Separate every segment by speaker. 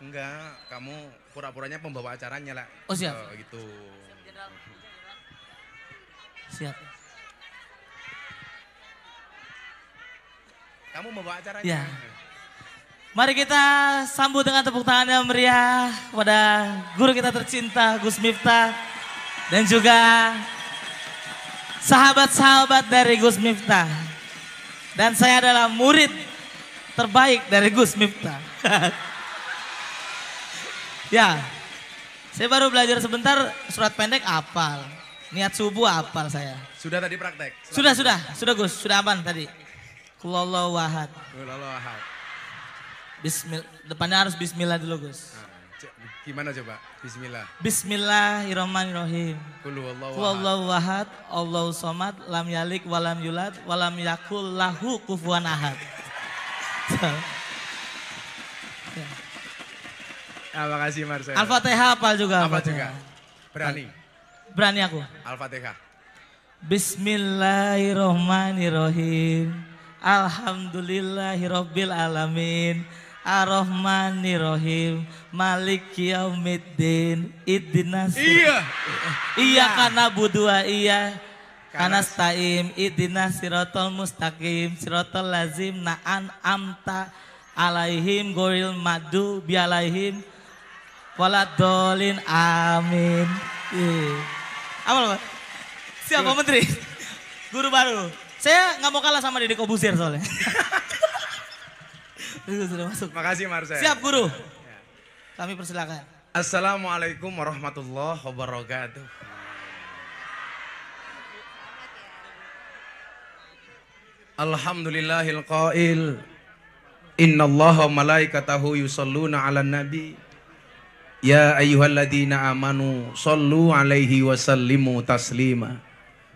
Speaker 1: Enggak, kamu pura-puranya pembawa acaranya lah. Oh siap. Uh, gitu. Siap. Kamu membawa acaranya. Ya.
Speaker 2: Mari kita sambut dengan tepuk tangan yang meriah kepada guru kita tercinta Gus Miftah dan juga sahabat-sahabat dari Gus Miftah. Dan saya adalah murid terbaik dari Gus Miftah. Ya. Saya baru belajar sebentar surat pendek apal. Niat subuh apal saya.
Speaker 1: Sudah tadi praktek?
Speaker 2: Selamat. Sudah, sudah. Sudah Gus, sudah aman tadi. Kulallah wahad. Kulallah wahad. Bismil, depannya harus bismillah dulu Gus. Ah, gimana coba? Bismillah. Bismillahirrahmanirrahim. Kulallah wahad. Allahu somad. Lam yalik walam yulad. Walam yakul lahu kufuan ahad. so. Ya.
Speaker 1: Terima ah, kasih Marcel. Al-Fatihah hafal juga. Hafal juga. Berani.
Speaker 2: Berani aku. Al-Fatihah. Bismillahirrohmanirrohim. Alhamdulillahirabbil alamin. ar Malik Yaumiddin Idinas iya. iya Iya karena budua iya karena staim Idinas sirotol mustaqim sirotol lazim na'an amta alaihim goril madu bialaihim Waladolin amin. Iya. Apa Pak? Siapa menteri? Guru baru. Saya nggak mau kalah sama Dedek Kobusir soalnya.
Speaker 3: Sudah masuk. Makasih
Speaker 2: Marcel. Siap guru. Ya. Kami persilakan.
Speaker 1: Assalamualaikum warahmatullahi wabarakatuh. Alhamdulillahil qail. Inna Allah wa malaikatahu yusalluna ala nabi Ya ayyuhalladzina amanu sallu alaihi wa
Speaker 3: sallimu taslima.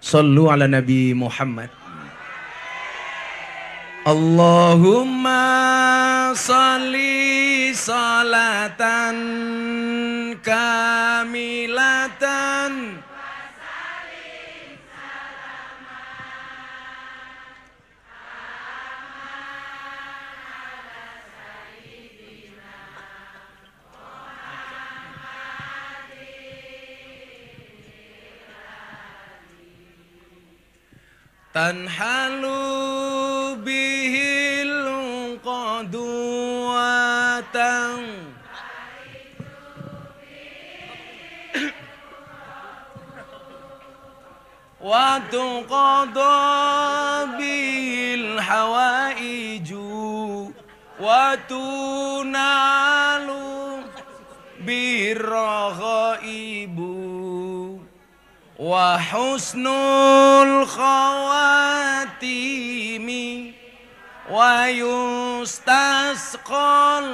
Speaker 3: Sallu ala Nabi Muhammad. Allahumma salli salatan kamilatan tanhalu bihil qaduatan wa tuqadu bil hawaiju waktu nalu birra ibu وحسن الخواتيم ويستسقى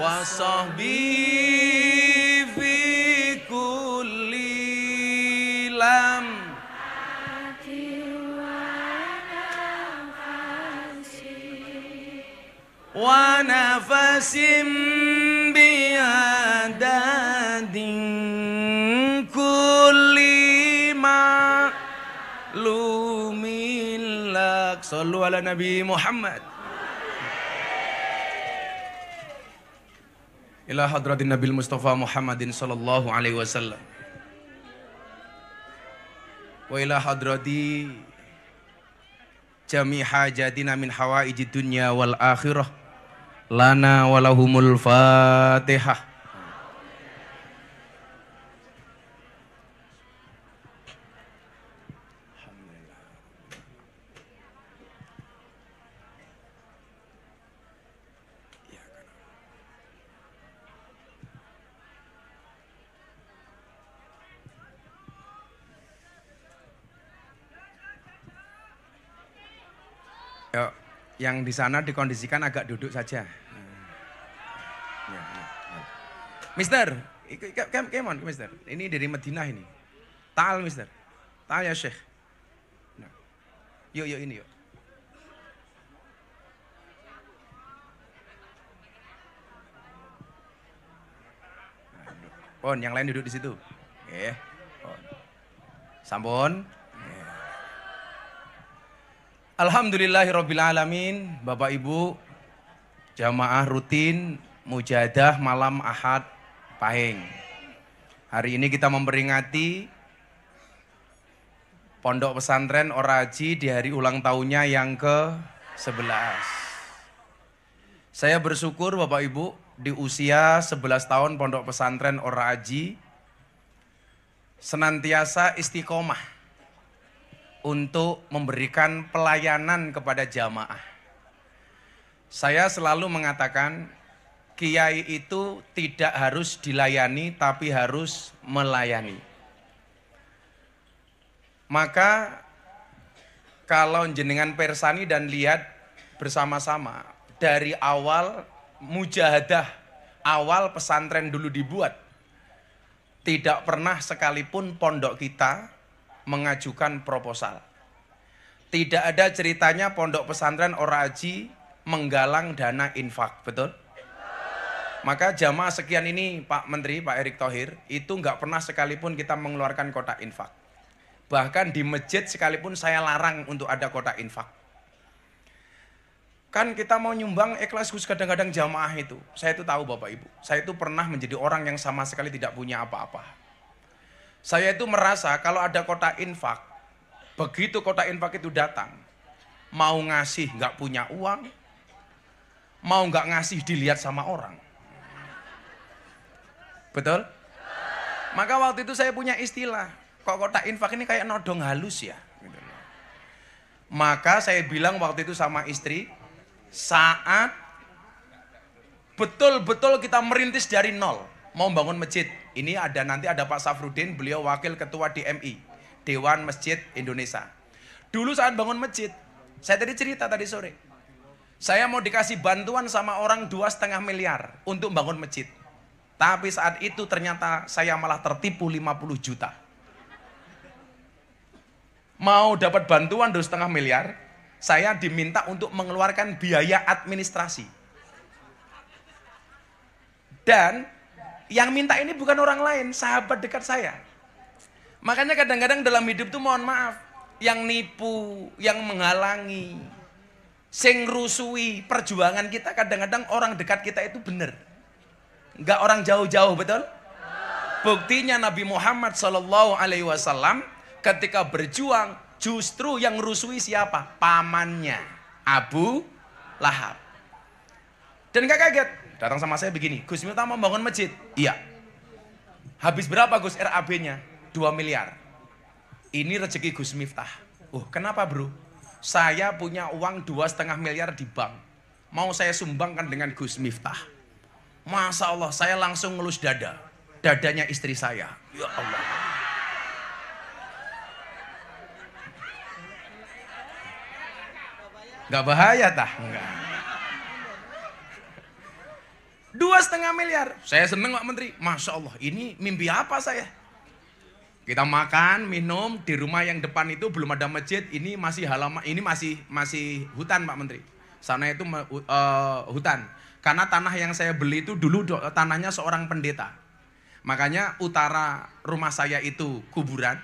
Speaker 4: وصحبي
Speaker 3: nafasim Sallu ala Nabi Muhammad
Speaker 1: Ila Nabi Mustafa Muhammadin Sallallahu alaihi wasallam Wa ila hadrati Jami min hawa ijid dunya lana walahumul fatihah yang di sana dikondisikan agak duduk saja. Hmm. Ya, ya, ya. Mister, come, on, Mister. Ini dari Medina ini. Tal, Mister. Tal ya, Syekh. Nah. Yuk, yuk ini, yuk. Nah, pon, yang lain duduk di situ.
Speaker 5: eh, Pon.
Speaker 1: Sampun. Alhamdulillahirrabbilalamin, Bapak Ibu, jamaah rutin, mujadah malam ahad, pahing. Hari ini kita memperingati Pondok Pesantren Oraji di hari ulang tahunnya yang ke-11. Saya bersyukur Bapak Ibu, di usia 11 tahun Pondok Pesantren Oraji, senantiasa istiqomah untuk memberikan pelayanan kepada jamaah. Saya selalu mengatakan, kiai itu tidak harus dilayani, tapi harus melayani. Maka, kalau jenengan persani dan lihat bersama-sama, dari awal mujahadah, awal pesantren dulu dibuat, tidak pernah sekalipun pondok kita mengajukan proposal. Tidak ada ceritanya pondok pesantren Oraji menggalang dana infak, betul? Maka jamaah sekian ini Pak Menteri, Pak Erick Thohir, itu nggak pernah sekalipun kita mengeluarkan kotak infak. Bahkan di masjid sekalipun saya larang untuk ada kotak infak. Kan kita mau nyumbang ikhlas Gus kadang-kadang jamaah itu. Saya itu tahu Bapak Ibu. Saya itu pernah menjadi orang yang sama sekali tidak punya apa-apa. Saya itu merasa kalau ada kota infak, begitu kota infak itu datang, mau ngasih nggak punya uang, mau nggak ngasih dilihat sama orang. Betul? Maka waktu itu saya punya istilah, kok kota infak ini kayak nodong halus ya. Gitu Maka saya bilang waktu itu sama istri, saat betul-betul kita merintis dari nol, mau bangun masjid, ini ada nanti ada Pak Safrudin, beliau wakil ketua DMI, Dewan Masjid Indonesia. Dulu saat bangun masjid, saya tadi cerita tadi sore, saya mau dikasih bantuan sama orang dua setengah miliar untuk bangun masjid. Tapi saat itu ternyata saya malah tertipu 50 juta. Mau dapat bantuan dua setengah miliar, saya diminta untuk mengeluarkan biaya administrasi. Dan yang minta ini bukan orang lain, sahabat dekat saya. Makanya kadang-kadang dalam hidup tuh mohon maaf, yang nipu, yang menghalangi, sing rusui perjuangan kita kadang-kadang orang dekat kita itu benar. Enggak orang jauh-jauh, betul? Buktinya Nabi Muhammad Shallallahu alaihi wasallam ketika berjuang justru yang rusui siapa? Pamannya, Abu Lahab. Dan gak kaget, Datang sama saya begini, Gus Miftah mau bangun masjid. Iya. Habis berapa Gus RAB-nya? 2 miliar. Ini rezeki Gus Miftah. Oh, kenapa bro? Saya punya uang dua setengah miliar di bank. Mau saya sumbangkan dengan Gus Miftah. masa Allah, saya langsung ngelus dada. Dadanya istri saya. Ya Allah. Gak bahaya tah? Enggak. Dua setengah miliar. Saya seneng Pak Menteri. Masya Allah, ini mimpi apa saya? Kita makan, minum di rumah yang depan itu belum ada masjid. Ini masih halaman, ini masih masih hutan Pak Menteri. Sana itu uh, hutan. Karena tanah yang saya beli itu dulu tanahnya seorang pendeta. Makanya utara rumah saya itu kuburan,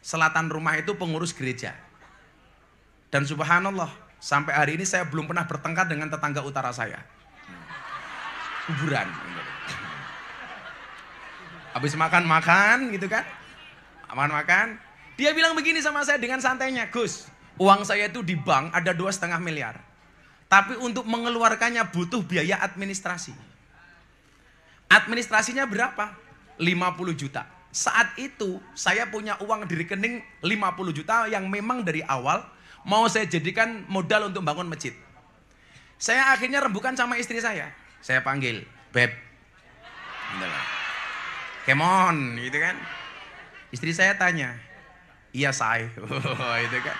Speaker 1: selatan rumah itu pengurus gereja. Dan subhanallah, sampai hari ini saya belum pernah bertengkar dengan tetangga utara saya kuburan. Habis makan-makan gitu kan. Makan-makan. Dia bilang begini sama saya dengan santainya, Gus, uang saya itu di bank ada dua setengah miliar. Tapi untuk mengeluarkannya butuh biaya administrasi. Administrasinya berapa? 50 juta. Saat itu saya punya uang di rekening 50 juta yang memang dari awal mau saya jadikan modal untuk bangun masjid. Saya akhirnya rembukan sama istri saya saya panggil beb kemon gitu kan istri saya tanya iya saya gitu oh, kan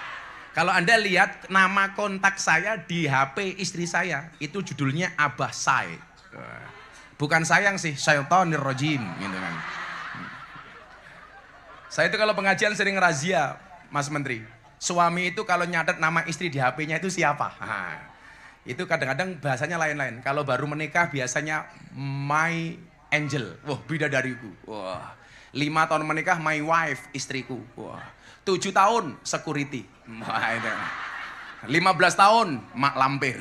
Speaker 1: kalau anda lihat nama kontak saya di HP istri saya itu judulnya Abah Sai bukan sayang sih syaitonir rojim gitu kan saya itu kalau pengajian sering razia Mas Menteri suami itu kalau nyatet nama istri di HP-nya itu siapa? Ha itu kadang-kadang bahasanya lain-lain. Kalau baru menikah biasanya my angel, wah beda dariku. wah lima tahun menikah my wife istriku, wah tujuh tahun security, lima belas tahun mak lampir,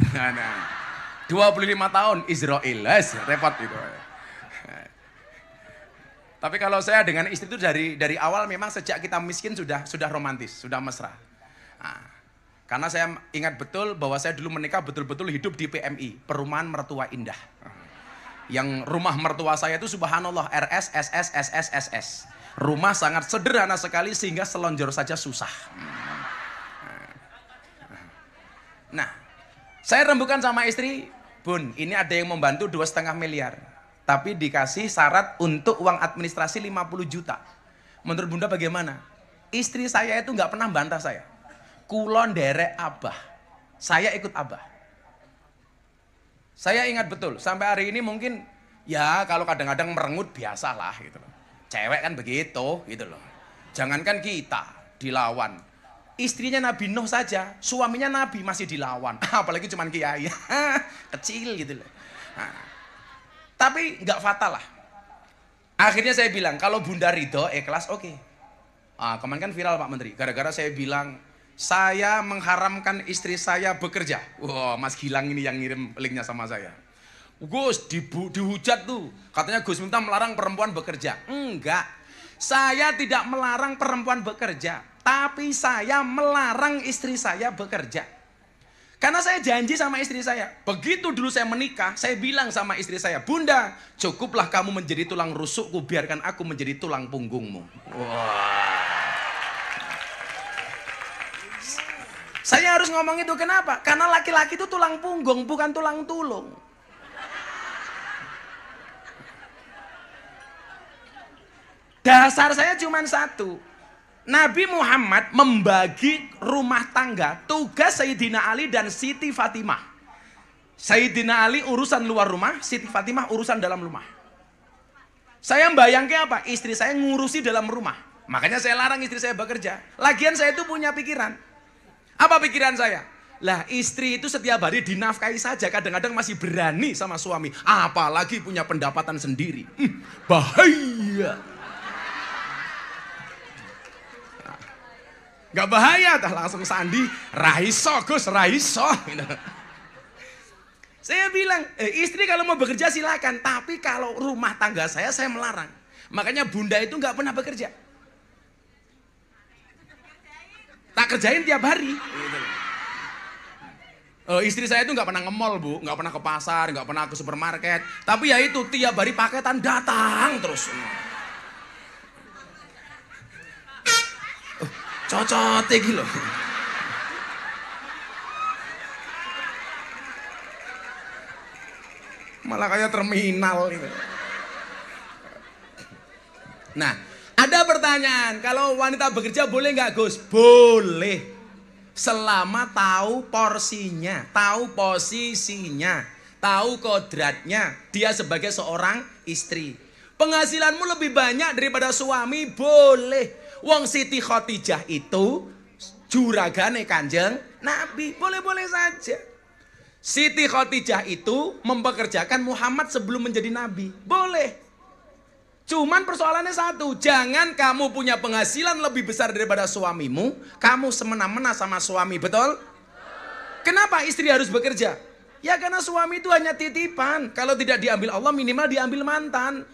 Speaker 1: dua puluh lima tahun Israel, yes, repot itu. Tapi kalau saya dengan istri itu dari dari awal memang sejak kita miskin sudah sudah romantis, sudah mesra. Nah, karena saya ingat betul bahwa saya dulu menikah betul-betul hidup di PMI, Perumahan Mertua Indah. Yang rumah mertua saya itu subhanallah RS SS SS SS. Rumah sangat sederhana sekali sehingga selonjor saja susah. Nah, saya rembukan sama istri, Bun, ini ada yang membantu dua setengah miliar. Tapi dikasih syarat untuk uang administrasi 50 juta. Menurut Bunda bagaimana? Istri saya itu nggak pernah bantah saya Kulon derek abah. Saya ikut abah. Saya ingat betul, sampai hari ini mungkin ya kalau kadang-kadang merengut biasalah gitu loh. Cewek kan begitu gitu loh. Jangankan kita dilawan. Istrinya Nabi Nuh saja, suaminya Nabi masih dilawan. Apalagi cuman kiai. Kecil gitu loh. Nah, tapi nggak fatal lah. Akhirnya saya bilang, kalau Bunda Ridho ikhlas, eh, oke. Okay. Ah, kemarin kan viral Pak Menteri, gara-gara saya bilang saya mengharamkan istri saya bekerja. Wah, wow, Mas Gilang ini yang ngirim linknya sama saya. Gus, dibu, dihujat tuh. Katanya Gus minta melarang perempuan bekerja. Enggak. Saya tidak melarang perempuan bekerja. Tapi saya melarang istri saya bekerja. Karena saya janji sama istri saya. Begitu dulu saya menikah, saya bilang sama istri saya, Bunda, cukuplah kamu menjadi tulang rusukku, biarkan aku menjadi tulang punggungmu.
Speaker 4: Wow.
Speaker 1: Saya harus ngomong itu kenapa? Karena laki-laki itu tulang punggung, bukan tulang tulung. Dasar saya cuma satu. Nabi Muhammad membagi rumah tangga tugas Sayyidina Ali dan Siti Fatimah. Sayyidina Ali urusan luar rumah, Siti Fatimah urusan dalam rumah. Saya bayangkan apa? Istri saya ngurusi dalam rumah. Makanya saya larang istri saya bekerja. Lagian saya itu punya pikiran. Apa pikiran saya? Lah istri itu setiap hari dinafkahi saja, kadang-kadang masih berani sama suami. Apalagi punya pendapatan sendiri. Hmm, bahaya. gak bahaya, dah langsung sandi, raiso Gus, raiso. Saya bilang, e, istri kalau mau bekerja silakan, tapi kalau rumah tangga saya, saya melarang. Makanya bunda itu nggak pernah bekerja. Tak kerjain tiap hari. Uh, istri saya itu nggak pernah ngemol bu, nggak pernah ke pasar, nggak pernah ke supermarket. Tapi ya itu tiap hari paketan datang terus. Uh, cocot gitu loh. Malah kayak terminal gitu. Nah, ada pertanyaan, kalau wanita bekerja boleh nggak Gus? Boleh. Selama tahu porsinya, tahu posisinya, tahu kodratnya. Dia sebagai seorang istri. Penghasilanmu lebih banyak daripada suami, boleh. Wong Siti Khotijah itu juragane kanjeng Nabi. Boleh-boleh saja. Siti Khotijah itu mempekerjakan Muhammad sebelum menjadi Nabi. Boleh. Cuman persoalannya satu, jangan kamu punya penghasilan lebih besar daripada suamimu, kamu semena-mena sama suami, betul? Kenapa istri harus bekerja? Ya karena suami itu hanya titipan. Kalau tidak diambil Allah, minimal diambil mantan.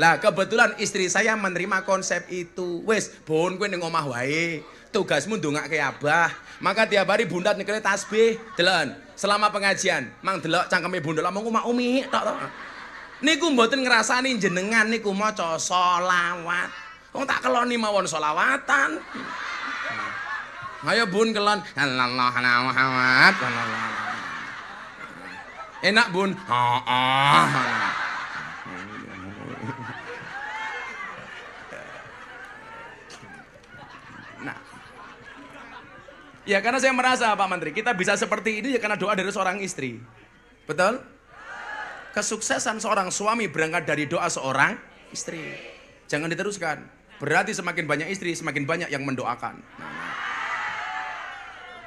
Speaker 1: Lah kebetulan istri saya menerima konsep itu. Wes, bon kowe ning omah wae. Tugasmu ndongak ke abah. Maka tiap hari bundat nyekel tasbih, delan. Selama pengajian, mang delok cangkeme bundel mongko mak umi tok tok. Niku mboten ngrasani jenengan niku maca selawat. Wong tak keloni mawon selawatan. Ayo bun kelon. Allahu Muhammad. Enak bun. Heeh. Ya karena saya merasa Pak Menteri, kita bisa seperti ini ya karena doa dari seorang istri. Betul? Kesuksesan seorang suami berangkat dari doa seorang istri. Jangan diteruskan. Berarti semakin banyak istri, semakin banyak yang mendoakan. Nah, nah.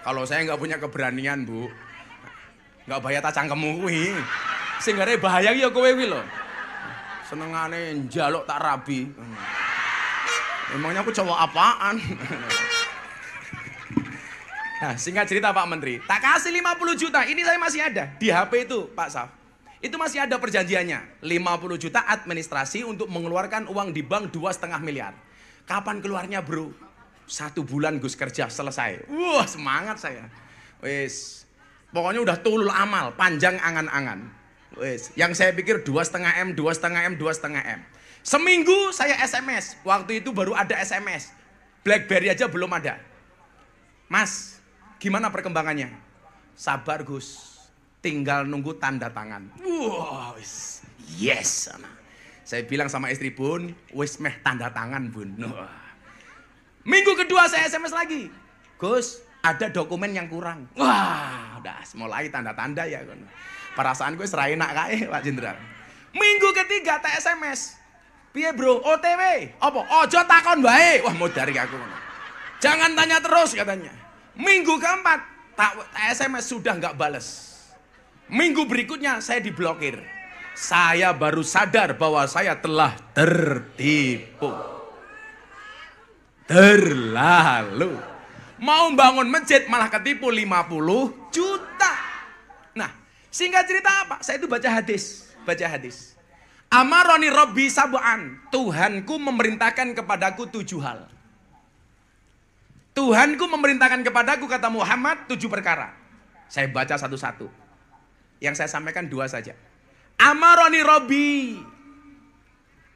Speaker 1: kalau saya nggak punya keberanian, Bu, nggak bayar tacang kamu Sehingga Sing bahaya ya kowe kuwi Seneng aneh, jaluk tak rabi. Hmm. Emangnya aku cowok apaan? Nah, singkat cerita Pak Menteri, tak kasih 50 juta. Ini saya masih ada di HP itu, Pak Saf. Itu masih ada perjanjiannya. 50 juta administrasi untuk mengeluarkan uang di bank dua setengah miliar. Kapan keluarnya, Bro? Satu bulan Gus kerja selesai. Wah, semangat saya. Wes, pokoknya udah tulul amal, panjang angan-angan. Wes, yang saya pikir dua setengah m, dua setengah m, dua setengah m. Seminggu saya SMS. Waktu itu baru ada SMS. BlackBerry aja belum ada. Mas, gimana perkembangannya? Sabar Gus, tinggal nunggu tanda tangan.
Speaker 4: Wow,
Speaker 1: yes. Saya bilang sama istri pun, wis meh tanda tangan bun. Wah. Minggu kedua saya SMS lagi. Gus, ada dokumen yang kurang. Wah, udah mulai tanda-tanda ya. Perasaan gue serai enak kaya, Pak Jenderal. Minggu ketiga tak SMS. Piye bro, OTW? Apa? Ojo takon baik. Wah, mau dari aku. Jangan tanya terus katanya. Minggu keempat, tak, SMS sudah nggak bales. Minggu berikutnya saya diblokir. Saya baru sadar bahwa saya telah tertipu. Terlalu. Mau bangun masjid malah ketipu 50 juta. Nah, singkat cerita apa? Saya itu baca hadis. Baca hadis. Amaroni Robi Sabuan. Tuhanku memerintahkan kepadaku tujuh hal. Tuhanku memerintahkan kepadaku kata Muhammad tujuh perkara. Saya baca satu-satu. Yang saya sampaikan dua saja. Amaroni Robi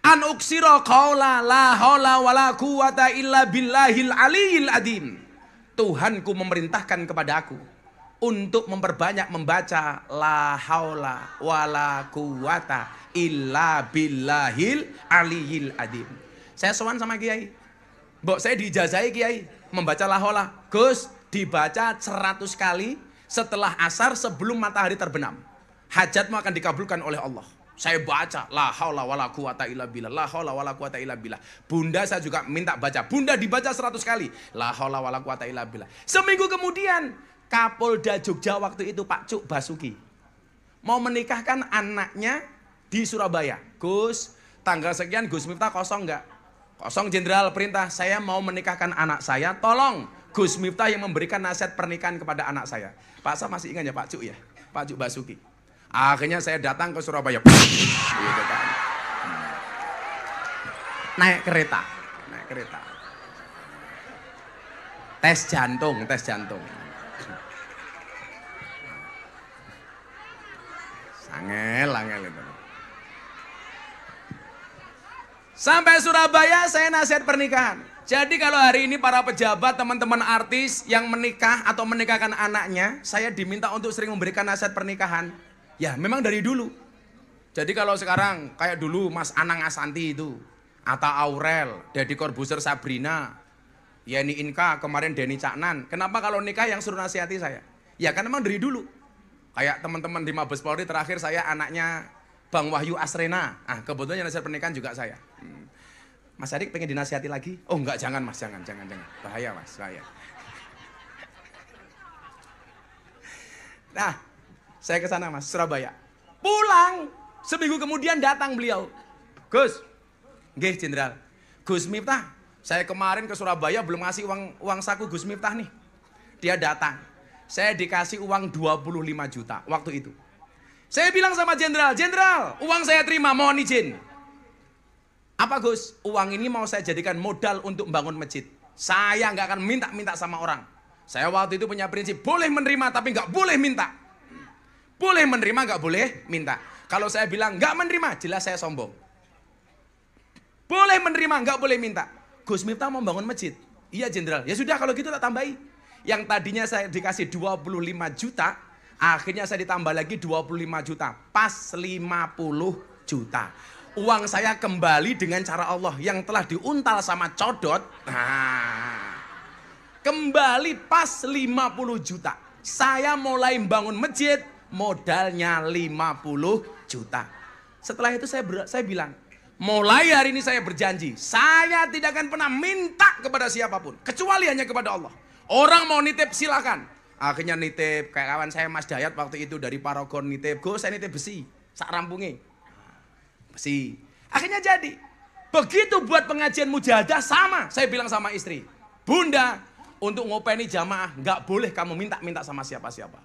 Speaker 1: an uksiro kaula la hola wala quwata illa billahil aliyil adim. Tuhanku memerintahkan kepada aku untuk memperbanyak membaca la haula wala quwata illa billahil aliyil adim. Saya sowan sama kiai. Mbok saya dijazai kiai membaca lahola. Gus, dibaca 100 kali setelah asar sebelum matahari terbenam. Hajatmu akan dikabulkan oleh Allah. Saya baca la haula wala quwata illa billah. La haula wala quwata illa billah. Bunda saya juga minta baca. Bunda dibaca 100 kali. La haula wala quwata illa billah. Seminggu kemudian Kapolda Jogja waktu itu Pak Cuk Basuki mau menikahkan anaknya di Surabaya. Gus, tanggal sekian Gus Miftah kosong nggak? Kosong jenderal perintah, saya mau menikahkan anak saya, tolong Gus Miftah yang memberikan nasihat pernikahan kepada anak saya. Pak Sam masih ingat ya Pak Cuk ya, Pak Cuk Basuki. Akhirnya saya datang ke Surabaya. Gitu kan. hmm. Naik kereta, naik kereta. Tes jantung, tes jantung. sangel sangel itu. Sampai Surabaya saya nasihat pernikahan. Jadi kalau hari ini para pejabat, teman-teman artis yang menikah atau menikahkan anaknya, saya diminta untuk sering memberikan nasihat pernikahan. Ya, memang dari dulu. Jadi kalau sekarang kayak dulu Mas Anang Asanti itu, Ata Aurel, Deddy Corbuzier Sabrina, Yeni Inka, kemarin Denny Caknan. Kenapa kalau nikah yang suruh nasihati saya? Ya kan memang dari dulu. Kayak teman-teman di Mabes Polri terakhir saya anaknya Bang Wahyu Asrena. Ah, kebetulan yang nasihat pernikahan juga saya. Hmm. Mas Adik pengen dinasihati lagi? Oh enggak, jangan mas, jangan, jangan, jangan. Bahaya mas, bahaya. Nah, saya ke sana mas, Surabaya. Pulang, seminggu kemudian datang beliau. Gus, gih Jenderal. Gus Miftah, saya kemarin ke Surabaya belum ngasih uang uang saku Gus Miftah nih. Dia datang. Saya dikasih uang 25 juta waktu itu. Saya bilang sama jenderal, jenderal, uang saya terima, mohon izin. Apa Gus? Uang ini mau saya jadikan modal untuk membangun masjid. Saya nggak akan minta-minta sama orang. Saya waktu itu punya prinsip, boleh menerima tapi nggak boleh minta. Boleh menerima, nggak boleh minta. Kalau saya bilang nggak menerima, jelas saya sombong. Boleh menerima, nggak boleh minta. Gus Miftah mau membangun masjid. Iya jenderal. Ya sudah kalau gitu tak tambahi. Yang tadinya saya dikasih 25 juta, akhirnya saya ditambah lagi 25 juta. Pas 50 juta uang saya kembali dengan cara Allah yang telah diuntal sama codot. Nah, kembali pas 50 juta. Saya mulai membangun masjid, modalnya 50 juta. Setelah itu saya ber, saya bilang, mulai hari ini saya berjanji, saya tidak akan pernah minta kepada siapapun, kecuali hanya kepada Allah. Orang mau nitip silakan. Akhirnya nitip kayak kawan saya Mas Dayat waktu itu dari Paragon nitip, "Gus, saya nitip besi." Sak rampunge, besi. Akhirnya jadi. Begitu buat pengajian mujahadah sama. Saya bilang sama istri. Bunda, untuk ngopeni jamaah nggak boleh kamu minta-minta sama siapa-siapa.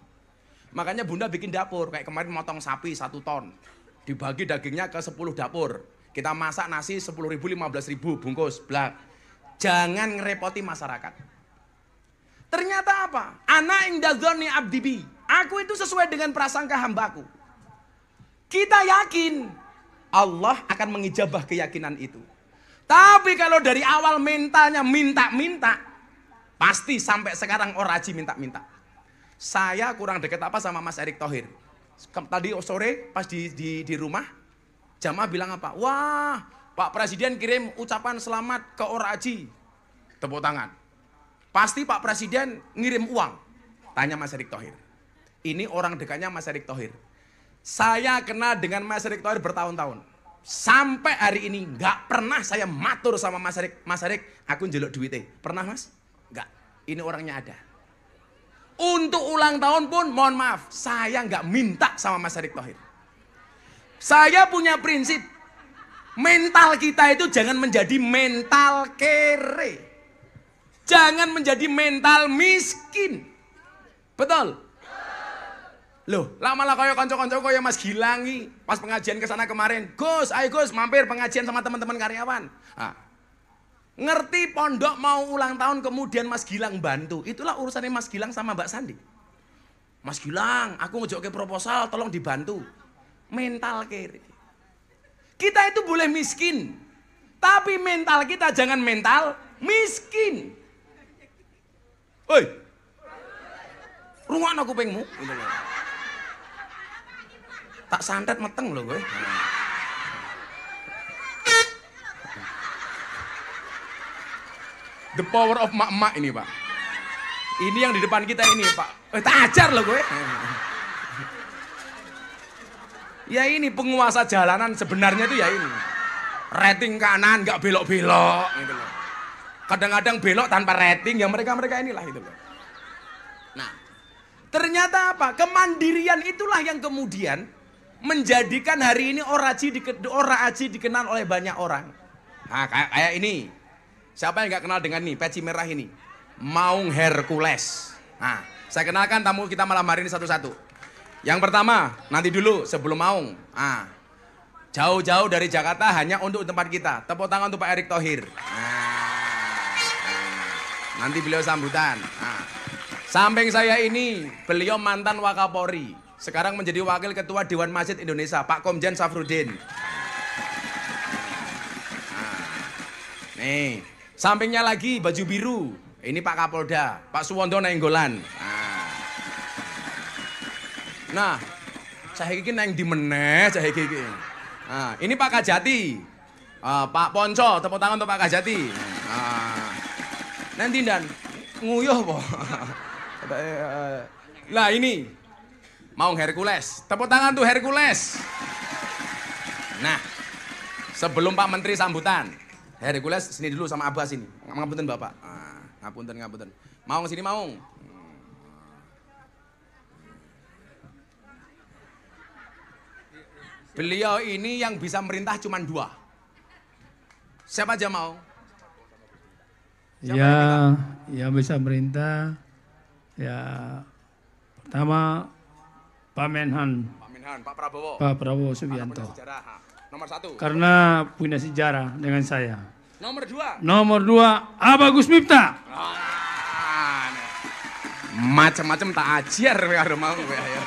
Speaker 1: Makanya bunda bikin dapur. Kayak kemarin motong sapi satu ton. Dibagi dagingnya ke 10 dapur. Kita masak nasi 10 ribu, 15 ribu bungkus. Blak. Jangan ngerepoti masyarakat. Ternyata apa? Anak indazoni abdibi. Aku itu sesuai dengan prasangka hambaku. Kita yakin Allah akan mengijabah keyakinan itu. Tapi kalau dari awal mentalnya minta-minta, pasti sampai sekarang orang haji minta-minta. Saya kurang dekat apa sama Mas Erick Thohir. Tadi sore pas di, di, di rumah, jamaah bilang apa? Wah, Pak Presiden kirim ucapan selamat ke orang haji. Tepuk tangan. Pasti Pak Presiden ngirim uang. Tanya Mas Erick Thohir. Ini orang dekatnya Mas Erick Thohir saya kenal dengan Mas Erick Thohir bertahun-tahun. Sampai hari ini nggak pernah saya matur sama Mas Erick. Mas Erick, aku njeluk duitnya. Pernah mas? Nggak. Ini orangnya ada. Untuk ulang tahun pun mohon maaf, saya nggak minta sama Mas Erick Thohir. Saya punya prinsip, mental kita itu jangan menjadi mental kere. Jangan menjadi mental miskin. Betul? Loh, lama lah kaya konco-konco kaya Mas Gilangi pas pengajian kesana kemarin. Gus, ayo Gus mampir pengajian sama teman-teman karyawan. Nah, ngerti pondok mau ulang tahun kemudian Mas Gilang bantu. Itulah urusannya Mas Gilang sama Mbak Sandi. Mas Gilang, aku ngejok ke proposal, tolong dibantu. Mental kiri. Kita itu boleh miskin, tapi mental kita jangan mental miskin. Oi, ruangan aku pengmu tak santet meteng loh gue the power of emak-emak ini pak ini yang di depan kita ini pak eh, tak ajar loh gue ya ini penguasa jalanan sebenarnya itu ya ini rating kanan gak belok-belok gitu loh kadang-kadang belok tanpa rating ya mereka-mereka inilah gitu loh nah ternyata apa kemandirian itulah yang kemudian menjadikan hari ini oraji di, ora aji dikenal oleh banyak orang. Nah, kayak, kayak ini. Siapa yang nggak kenal dengan ini? Peci merah ini. Maung Hercules. Nah, saya kenalkan tamu kita malam hari ini satu-satu. Yang pertama, nanti dulu sebelum Maung. Nah, jauh-jauh dari Jakarta hanya untuk tempat kita. Tepuk tangan untuk Pak Erick Thohir. Nah, nanti beliau sambutan. Nah, samping saya ini, beliau mantan Wakapori. Sekarang menjadi Wakil Ketua Dewan Masjid Indonesia, Pak Komjen Safrudin. Nah, nih, sampingnya lagi baju biru. Ini Pak Kapolda, Pak Suwondo Nenggolan. Nah, nah, saya kiki neng di meneh, saya kiki. Nah, ini Pak Kajati, uh, Pak Ponco, tepuk tangan untuk Pak Kajati. Nah, nanti dan nguyuh kok. Lah ini Mau Hercules? Tepuk tangan tuh Hercules. Nah, sebelum Pak Menteri sambutan, Hercules sini dulu sama Abah sini. Ngapunten Bapak. Ah, ngapunten, ngapunten. Mau sini mau. Beliau ini yang bisa merintah cuma dua. Siapa aja mau?
Speaker 3: Siapa ya, yang bisa merintah. Ya, pertama Pak Menhan, Pak, Menhan, Pak Prabowo, Pak Prabowo Subianto. Nomor satu. Karena punya sejarah dengan saya. Nomor dua. Nomor dua, Abagus Mipta. Ah,
Speaker 1: nah. Macam-macam tak ajar karo mau ya.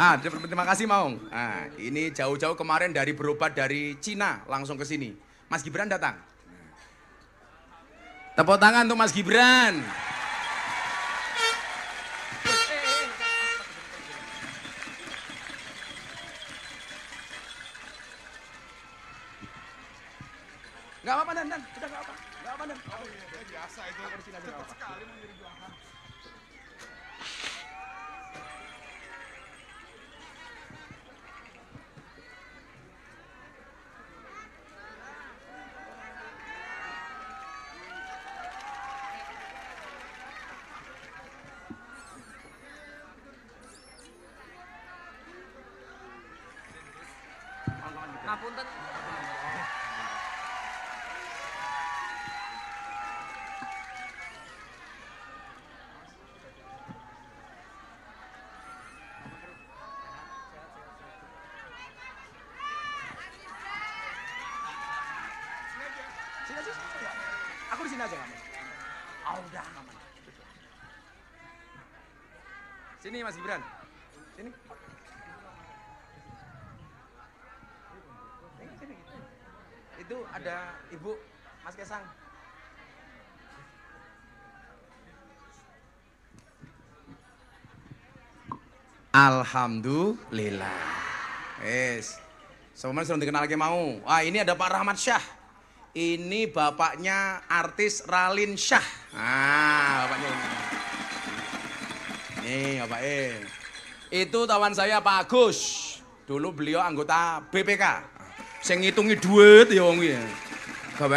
Speaker 1: Ah, terima kasih Maung. Ah, ini jauh-jauh kemarin dari berobat dari Cina langsung ke sini. Mas Gibran datang. Nah. Tepuk tangan untuk Mas Gibran. गावा पण sini aja. Aku di sini aja kamu.
Speaker 4: Oh,
Speaker 1: ah, udah aman. Sini Mas Gibran. Sini. Gitu. Itu ada Ibu Mas Kesang.
Speaker 6: Alhamdulillah.
Speaker 1: Yes. Semuanya sudah dikenal lagi mau. Wah ini ada Pak Rahmat Syah ini bapaknya artis Ralin Syah. Ah, bapaknya ini. Nih, bapak eh. Itu tawan saya Pak Agus. Dulu beliau anggota BPK. Saya ngitungi duit ya wong ya.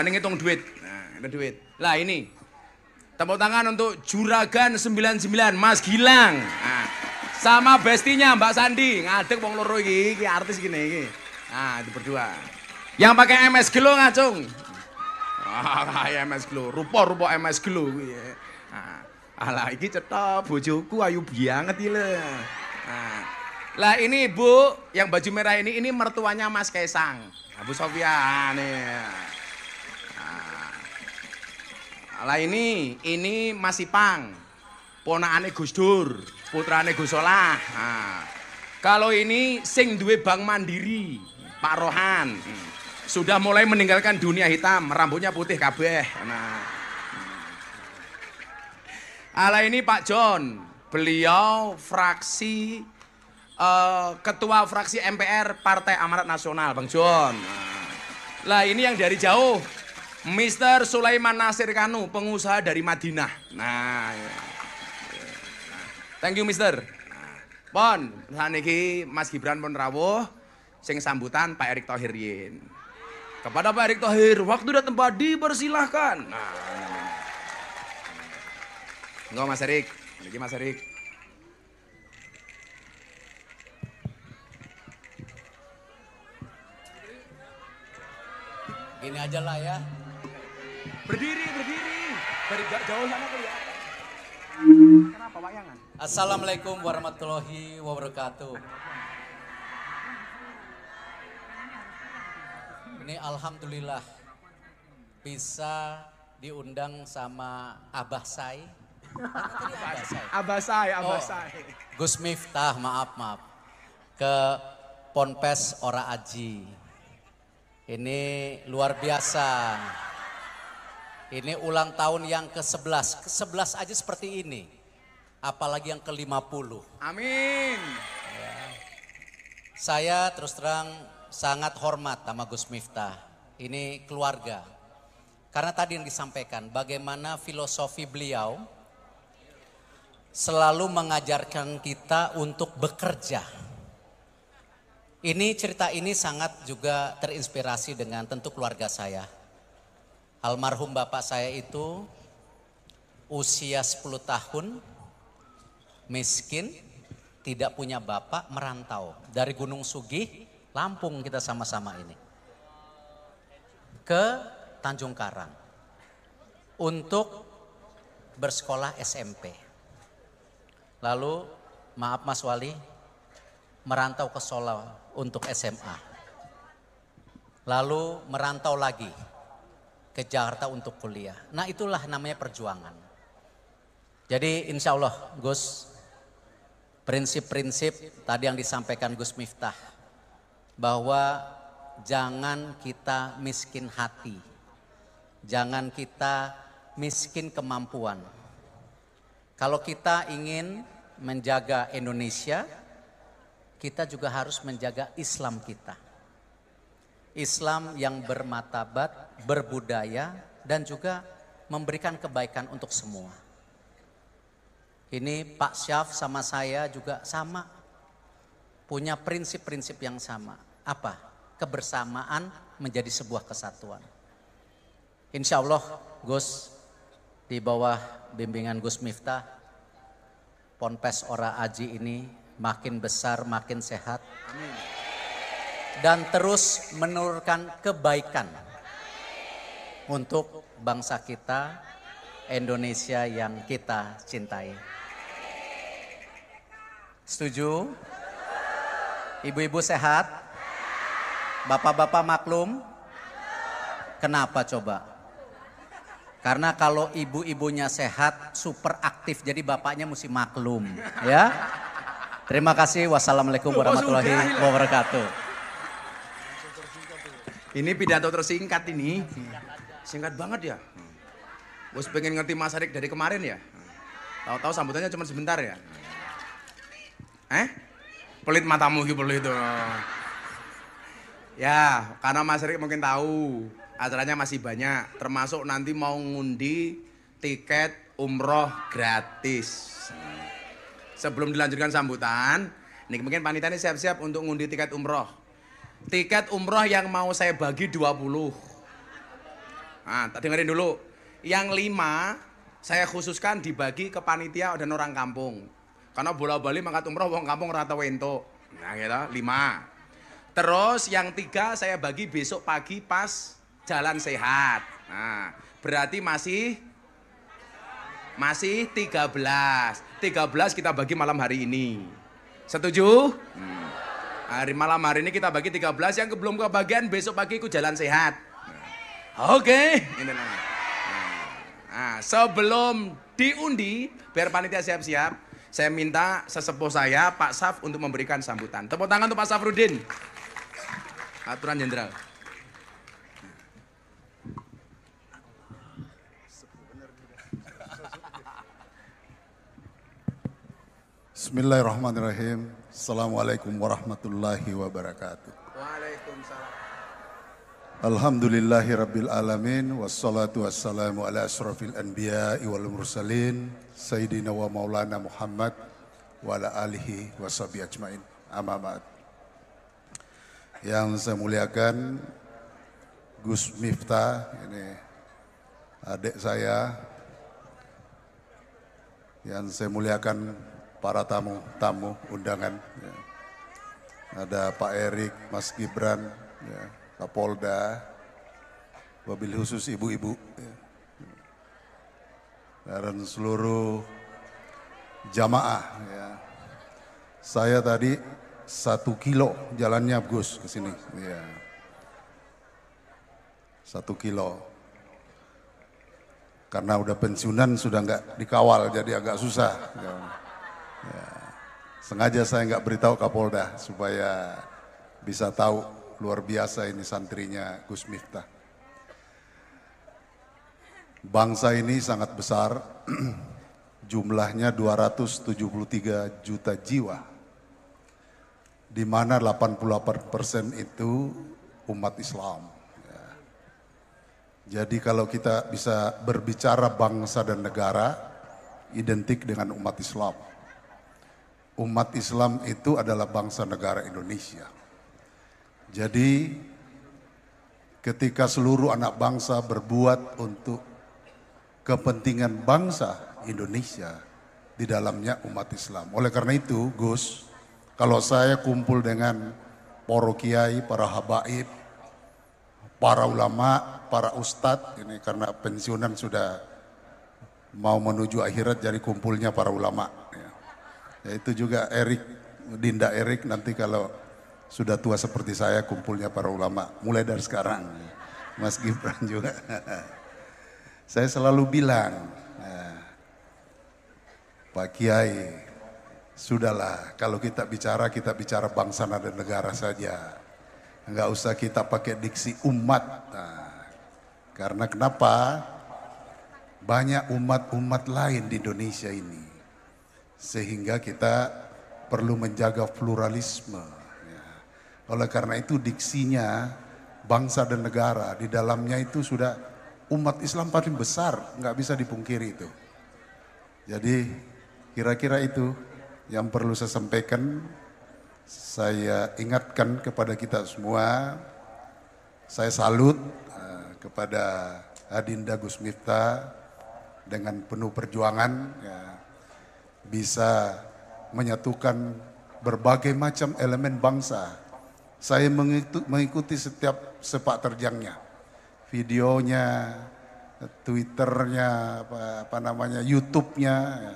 Speaker 1: ngitung duit. Nah, ada duit. Lah ini. Tepuk tangan untuk Juragan 99 Mas Gilang. Nah, sama bestinya Mbak Sandi. Ngadek wong loro iki, iki artis gini iki. Nah, itu berdua. Yang pakai MS Gelo ngacung ah MS Glow, rupa-rupa MS Glow ya, Ah, alah iki cetha bojoku ayu banget iki ah. lah ini Bu yang baju merah ini ini mertuanya Mas Kaisang. Abu nah, Sofian ah, nih. Ya. Ah. alah Ala ini ini Mas Ipang. Ponakane Gus Dur, putrane Gus kalau ini sing duwe Bang Mandiri, Pak Rohan. Hmm. Sudah mulai meninggalkan dunia hitam, rambutnya putih kabeh. Nah. Ala ini Pak John, beliau fraksi uh, ketua fraksi MPR Partai Amanat Nasional, Bang John. Nah. Lah ini yang dari jauh, Mr. Sulaiman Nasir Kanu, pengusaha dari Madinah. Nah, ya. thank you Mister. Nah. Pon, Mas Gibran pun rawuh, sing sambutan Pak Erick Thohir yin. Kepada Pak Erick Thohir, waktu dan tempat dipersilahkan. Nah, enggak Mas Erick? lagi Mas Erick? Gini
Speaker 6: aja lah ya. Berdiri, berdiri. Dari jauh sana kelihatan. Ya. Kenapa wayangan? Assalamualaikum warahmatullahi wabarakatuh. ini alhamdulillah bisa diundang sama Abah Sai.
Speaker 1: Abah Sai. Abah Sai, Abah Sai. Oh,
Speaker 6: Gus Miftah, maaf, maaf. Ke Ponpes Ora Aji. Ini luar biasa. Ini ulang tahun yang ke-11. Ke-11 aja seperti ini. Apalagi yang ke-50. Amin. Ya. Saya terus terang sangat hormat sama Gus Miftah. Ini keluarga. Karena tadi yang disampaikan bagaimana filosofi beliau selalu mengajarkan kita untuk bekerja. Ini cerita ini sangat juga terinspirasi dengan tentu keluarga saya. Almarhum bapak saya itu usia 10 tahun miskin, tidak punya bapak, merantau dari Gunung Sugih Lampung kita sama-sama ini. Ke Tanjung Karang. Untuk bersekolah SMP. Lalu, maaf Mas Wali, merantau ke Solo untuk SMA. Lalu merantau lagi ke Jakarta untuk kuliah. Nah itulah namanya perjuangan. Jadi insya Allah Gus, prinsip-prinsip tadi yang disampaikan Gus Miftah bahwa jangan kita miskin hati. Jangan kita miskin kemampuan. Kalau kita ingin menjaga Indonesia, kita juga harus menjaga Islam kita. Islam yang bermatabat, berbudaya, dan juga memberikan kebaikan untuk semua. Ini Pak Syaf sama saya juga sama, punya prinsip-prinsip yang sama apa? Kebersamaan menjadi sebuah kesatuan. Insya Allah Gus di bawah bimbingan Gus Miftah, Ponpes Ora Aji ini makin besar, makin sehat. Dan terus menurunkan kebaikan untuk bangsa kita, Indonesia yang kita cintai. Setuju? Ibu-ibu sehat? Bapak-bapak maklum? Kenapa coba? Karena kalau ibu-ibunya sehat, super aktif, jadi bapaknya mesti maklum, ya. Terima kasih. Wassalamualaikum warahmatullahi wabarakatuh. Ini pidato tersingkat ini.
Speaker 1: Singkat banget ya. Gue pengen ngerti Mas Arik dari kemarin ya. Tahu-tahu sambutannya cuma sebentar ya. Eh? Pelit matamu gitu pelit. Oh. Ya, karena Mas Rik mungkin tahu acaranya masih banyak, termasuk nanti mau ngundi tiket umroh gratis. Sebelum dilanjutkan sambutan, nih mungkin panitia ini siap-siap untuk ngundi tiket umroh. Tiket umroh yang mau saya bagi 20. Nah, tak dengerin dulu. Yang 5 saya khususkan dibagi ke panitia dan orang kampung. Karena bola bali mangkat umroh wong kampung rata wento. Nah, gitu, 5. Terus yang tiga saya bagi besok pagi pas jalan sehat. Nah, berarti masih masih 13. 13 kita bagi malam hari ini. Setuju? Hmm. Hari malam hari ini kita bagi 13 yang belum kebagian besok pagi ku jalan sehat. Nah, oke, okay. Nah, nah, sebelum diundi biar panitia siap-siap, saya minta sesepuh saya Pak Saf untuk memberikan sambutan. Tepuk tangan untuk Pak Safrudin. Aturan jenderal.
Speaker 7: Bismillahirrahmanirrahim. Assalamualaikum warahmatullahi wabarakatuh.
Speaker 4: Waalaikumsalam.
Speaker 7: Alhamdulillahi rabbil alamin wassalatu wassalamu ala asrafil anbiya wal mursalin sayyidina wa maulana Muhammad wa ala alihi wa ajmain. Amma ba'd. Yang saya muliakan Gus Miftah ini adik saya. Yang saya muliakan para tamu tamu undangan. Ya. Ada Pak Erik, Mas Gibran, ya, Kapolda, mobil khusus ibu-ibu. Ya. Dan seluruh jamaah. Ya. Saya tadi satu kilo jalannya Gus ke sini. Ya. Satu kilo. Karena udah pensiunan sudah nggak dikawal jadi agak susah. Ya. Ya. Sengaja saya nggak beritahu Kapolda supaya bisa tahu luar biasa ini santrinya Gus Miftah. Bangsa ini sangat besar, jumlahnya 273 juta jiwa di mana 88% itu umat Islam. Ya. Jadi kalau kita bisa berbicara bangsa dan negara identik dengan umat Islam. Umat Islam itu adalah bangsa negara Indonesia. Jadi ketika seluruh anak bangsa berbuat untuk kepentingan bangsa Indonesia, di dalamnya umat Islam. Oleh karena itu, Gus, kalau saya kumpul dengan para kiai, para habaib, para ulama, para ustadz, ini karena pensiunan sudah mau menuju akhirat jadi kumpulnya para ulama. Ya, ya itu juga Erik, Dinda Erik nanti kalau sudah tua seperti saya kumpulnya para ulama. Mulai dari sekarang. Mas Gibran juga. saya selalu bilang, nah, Pak Kiai, Sudahlah, kalau kita bicara, kita bicara bangsa dan negara saja. Enggak usah kita pakai diksi umat. Nah, karena kenapa? Banyak umat-umat lain di Indonesia ini. Sehingga kita perlu menjaga pluralisme. Ya. Oleh karena itu diksinya bangsa dan negara di dalamnya itu sudah umat Islam paling besar, Enggak bisa dipungkiri itu. Jadi kira-kira itu yang perlu saya sampaikan, saya ingatkan kepada kita semua, saya salut eh, kepada Adinda Gusmita dengan penuh perjuangan ya, bisa menyatukan berbagai macam elemen bangsa. Saya mengikuti setiap sepak terjangnya, videonya, twitternya, apa, apa namanya, YouTube-nya. Ya.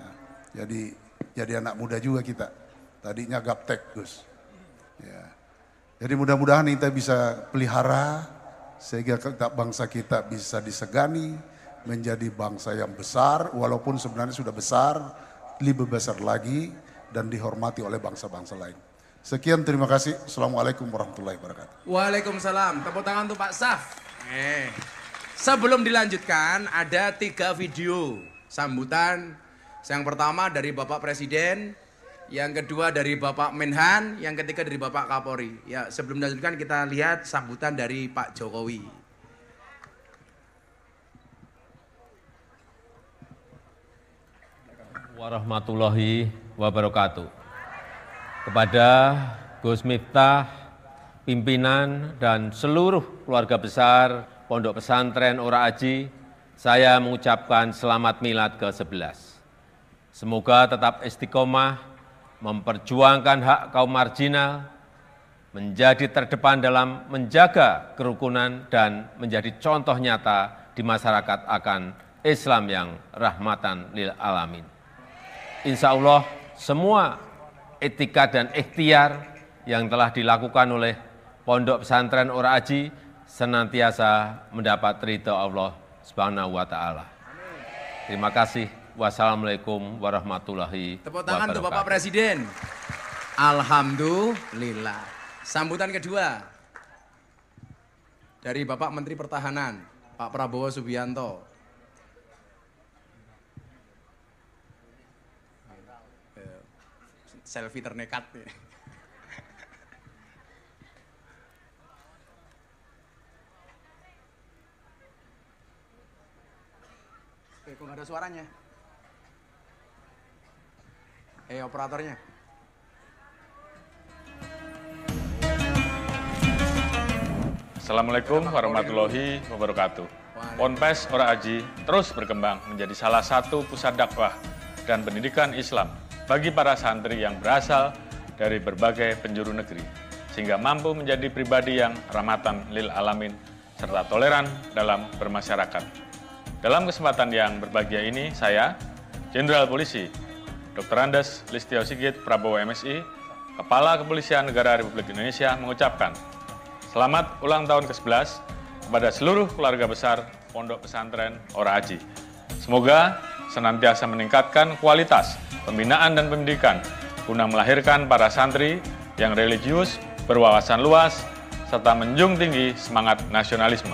Speaker 7: Jadi jadi anak muda juga kita. Tadinya gaptek Gus. Ya. Jadi mudah-mudahan kita bisa pelihara sehingga bangsa kita bisa disegani menjadi bangsa yang besar walaupun sebenarnya sudah besar lebih besar lagi dan dihormati oleh bangsa-bangsa lain. Sekian terima kasih. Assalamualaikum warahmatullahi wabarakatuh.
Speaker 1: Waalaikumsalam. Tepuk tangan untuk Pak Saf. Eh. Sebelum dilanjutkan ada tiga video sambutan yang pertama dari Bapak Presiden, yang kedua dari Bapak Menhan, yang ketiga dari Bapak Kapolri. Ya, sebelum dilanjutkan kita lihat sambutan dari Pak Jokowi.
Speaker 5: warahmatullahi wabarakatuh. Kepada Gus Miftah, pimpinan dan seluruh keluarga besar Pondok Pesantren Ora Aji, saya mengucapkan selamat milad ke-11. Semoga tetap istiqomah memperjuangkan hak kaum marginal, menjadi terdepan dalam menjaga kerukunan dan menjadi contoh nyata di masyarakat akan Islam yang rahmatan lil alamin. Insya Allah semua etika dan ikhtiar yang telah dilakukan oleh Pondok Pesantren Ora Aji senantiasa mendapat ridho Allah Subhanahu wa taala. Terima kasih. Wassalamualaikum warahmatullahi wabarakatuh. Tepuk tangan untuk Bapak
Speaker 1: Presiden. Alhamdulillah. Sambutan kedua dari Bapak Menteri Pertahanan, Pak Prabowo Subianto.
Speaker 6: Eh, selfie ternekat.
Speaker 1: Oke, eh, kok ada suaranya? Eh operatornya.
Speaker 8: Assalamualaikum warahmatullahi wabarakatuh. Ponpes Ora Aji terus berkembang menjadi salah satu pusat dakwah dan pendidikan Islam bagi para santri yang berasal dari berbagai penjuru negeri, sehingga mampu menjadi pribadi yang rahmatan lil alamin serta toleran dalam bermasyarakat. Dalam kesempatan yang berbahagia ini, saya, Jenderal Polisi Dr. Andes Listio Sigit Prabowo MSI, Kepala Kepolisian Negara Republik Indonesia mengucapkan selamat ulang tahun ke-11 kepada seluruh keluarga besar Pondok Pesantren Ora Aji. Semoga senantiasa meningkatkan kualitas pembinaan dan pendidikan guna melahirkan para santri yang religius, berwawasan luas, serta menjung tinggi semangat nasionalisme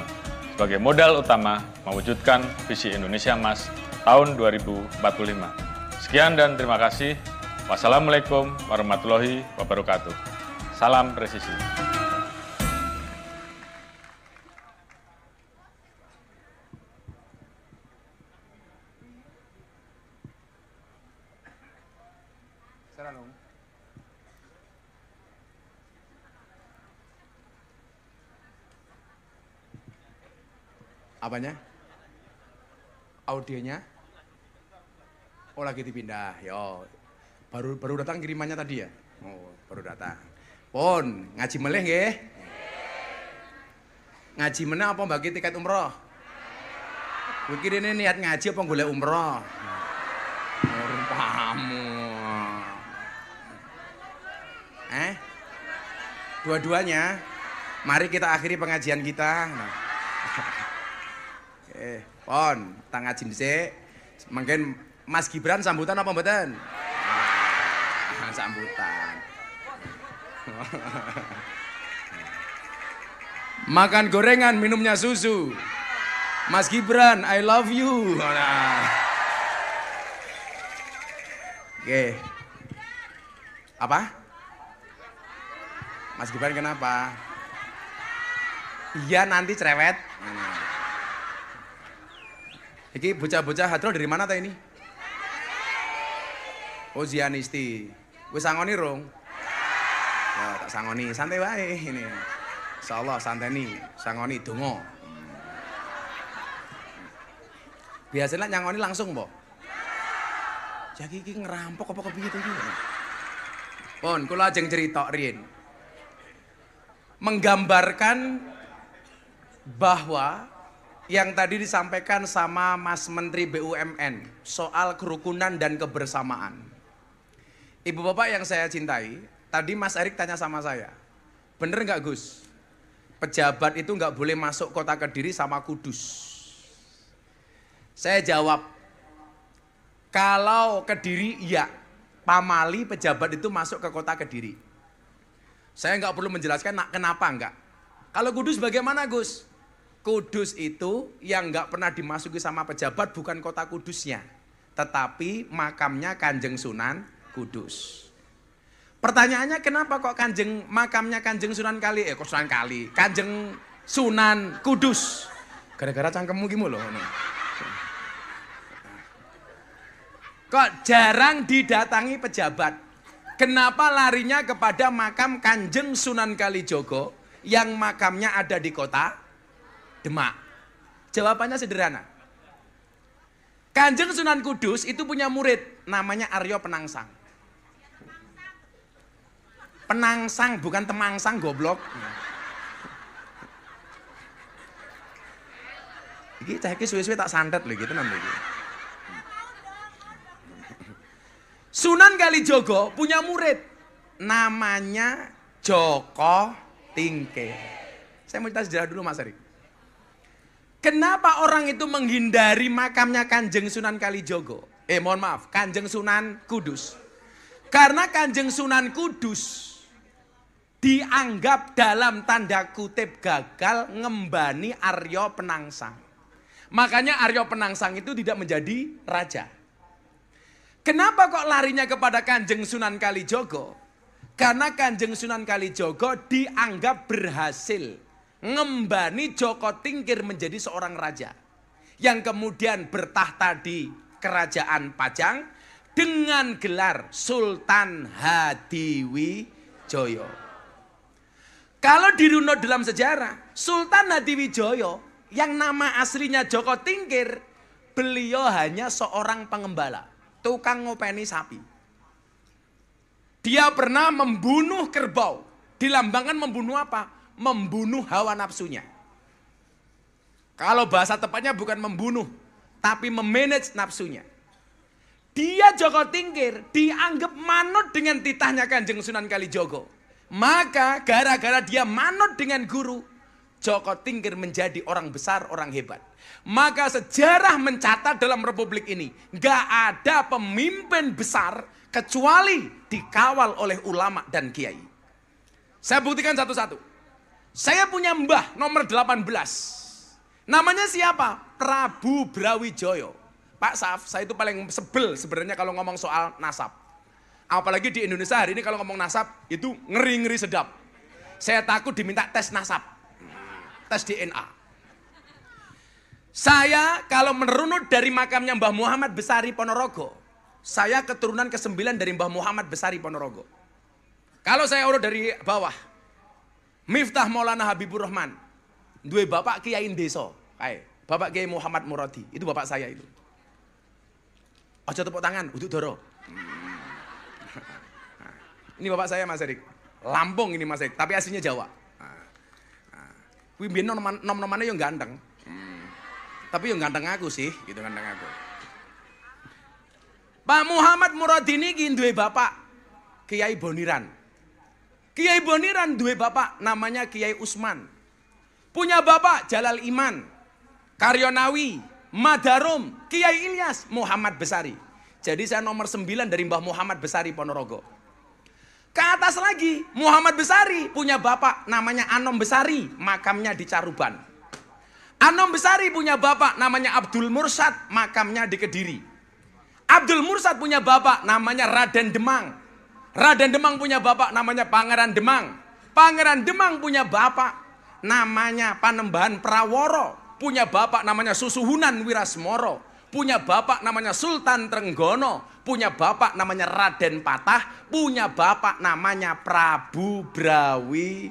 Speaker 8: sebagai modal utama mewujudkan visi Indonesia Mas tahun 2045. Sekian dan terima kasih. Wassalamualaikum warahmatullahi wabarakatuh. Salam presisi.
Speaker 1: apanya? Audionya? Oh lagi dipindah, yo. Ya, baru baru datang kirimannya tadi ya? Oh, baru datang. Pon, ngaji meleng ya? Ngaji mana apa bagi tiket umroh? Kowe ini niat ngaji apa golek umroh? Rupamu. Eh? Dua-duanya. Mari kita akhiri pengajian kita. Eh, pon, tangga Jinse Mungkin Mas Gibran sambutan apa mboten? Ah, sambutan. Makan gorengan, minumnya susu. Mas Gibran, I love you. Oke. Apa? Mas Gibran kenapa? Iya nanti cerewet. Iki bocah-bocah hadroh dari mana tadi ini? Oh Zianisti. Wis sangoni rong? Ya tak sangoni, santai wae ini. Insyaallah santeni, sangoni donga. Biasanya nyangoni langsung, Mbok. Jadi iki ngerampok apa kepiye itu? Pon, Pun kula ajeng cerita Rien. Menggambarkan bahwa yang tadi disampaikan sama Mas Menteri BUMN soal kerukunan dan kebersamaan. Ibu bapak yang saya cintai, tadi Mas Erik tanya sama saya, bener nggak Gus? Pejabat itu nggak boleh masuk kota Kediri sama Kudus. Saya jawab, kalau Kediri iya, Pamali pejabat itu masuk ke kota Kediri. Saya nggak perlu menjelaskan kenapa nggak. Kalau Kudus bagaimana Gus? Kudus itu yang nggak pernah dimasuki sama pejabat bukan kota Kudusnya. Tetapi makamnya Kanjeng Sunan Kudus. Pertanyaannya kenapa kok kanjeng makamnya kanjeng Sunan Kali eh kok Sunan Kali kanjeng Sunan Kudus gara-gara cangkemmu gimu loh ini. Kok jarang didatangi pejabat? Kenapa larinya kepada makam kanjeng Sunan kali Kalijogo yang makamnya ada di kota Demak? Jawabannya sederhana. Kanjeng Sunan Kudus itu punya murid namanya Aryo Penangsang. Penangsang bukan temangsang goblok. Iki cah iki suwe-suwe tak santet lho gitu nang iki. Sunan Kalijogo punya murid namanya Joko Tingke. Saya mau cerita sejarah dulu Mas Ari. Kenapa orang itu menghindari makamnya Kanjeng Sunan Kalijogo? Eh mohon maaf, Kanjeng Sunan Kudus. Karena Kanjeng Sunan Kudus dianggap dalam tanda kutip gagal ngembani Aryo Penangsang. Makanya Aryo Penangsang itu tidak menjadi raja. Kenapa kok larinya kepada Kanjeng Sunan Kalijogo? Karena Kanjeng Sunan Kalijogo dianggap berhasil ngembani Joko Tingkir menjadi seorang raja. Yang kemudian bertahta di kerajaan Pajang dengan gelar Sultan Hadiwi Joyo. Kalau dirunut dalam sejarah, Sultan Hadiwijoyo yang nama aslinya Joko Tingkir, beliau hanya seorang pengembala, tukang ngopeni sapi. Dia pernah membunuh kerbau. Dilambangkan membunuh apa? Membunuh hawa nafsunya. Kalau bahasa tepatnya bukan membunuh, tapi memanage nafsunya. Dia Joko Tingkir dianggap manut dengan titahnya Kanjeng Sunan Kalijogo. Maka gara-gara dia manut dengan guru, Joko Tingkir menjadi orang besar, orang hebat. Maka sejarah mencatat dalam republik ini, gak ada pemimpin besar kecuali dikawal oleh ulama dan kiai. Saya buktikan satu-satu. Saya punya mbah nomor 18. Namanya siapa? Prabu Brawijoyo. Pak Saf, saya itu paling sebel sebenarnya kalau ngomong soal nasab. Apalagi di Indonesia hari ini kalau ngomong nasab itu ngeri-ngeri sedap. Saya takut diminta tes nasab. Tes DNA. Saya kalau menurunut dari makamnya Mbah Muhammad Besari Ponorogo. Saya keturunan ke-9 dari Mbah Muhammad Besari Ponorogo. Kalau saya urut dari bawah. Miftah Maulana Habibur Rahman. Dua bapak Kiai Indeso, Hai, bapak Kiai Muhammad Muradi. Itu bapak saya itu. Ojo tepuk tangan, untuk doro. Hmm. Ini bapak saya Mas Erik. Lampung ini Mas Erik, tapi aslinya Jawa. Ah, ah. Kuwi biyen nom nomannya yang ganteng. Hmm. Tapi yang ganteng aku sih, gitu ganteng aku. Pak Muhammad Muradini ki duwe bapak Kiai Boniran. Kiai Boniran duwe bapak namanya Kiai Usman. Punya bapak Jalal Iman, Karyonawi, Madarum, Kiai Ilyas, Muhammad Besari. Jadi saya nomor 9 dari Mbah Muhammad Besari Ponorogo. Ke atas lagi, Muhammad Besari punya bapak namanya Anom Besari, makamnya di Caruban. Anom Besari punya bapak namanya Abdul Mursad, makamnya di Kediri. Abdul Mursad punya bapak namanya Raden Demang. Raden Demang punya bapak namanya Pangeran Demang. Pangeran Demang punya bapak namanya Panembahan Praworo. Punya bapak namanya Susuhunan Wirasmoro. Punya bapak namanya Sultan Trenggono punya bapak namanya Raden Patah, punya bapak namanya Prabu Brawi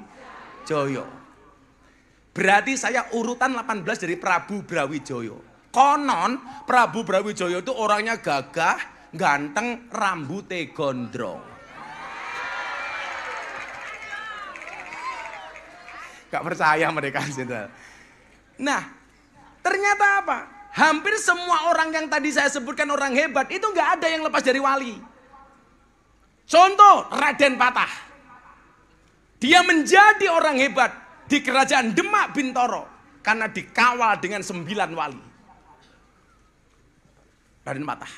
Speaker 1: Joyo. Berarti saya urutan 18 dari Prabu Brawi Joyo. Konon Prabu Brawi Joyo itu orangnya gagah, ganteng, rambutnya gondrong. Gak percaya mereka, Jenderal. Nah, ternyata apa? Hampir semua orang yang tadi saya sebutkan orang hebat itu nggak ada yang lepas dari wali. Contoh Raden Patah. Dia menjadi orang hebat di kerajaan Demak Bintoro karena dikawal dengan sembilan wali. Raden Patah.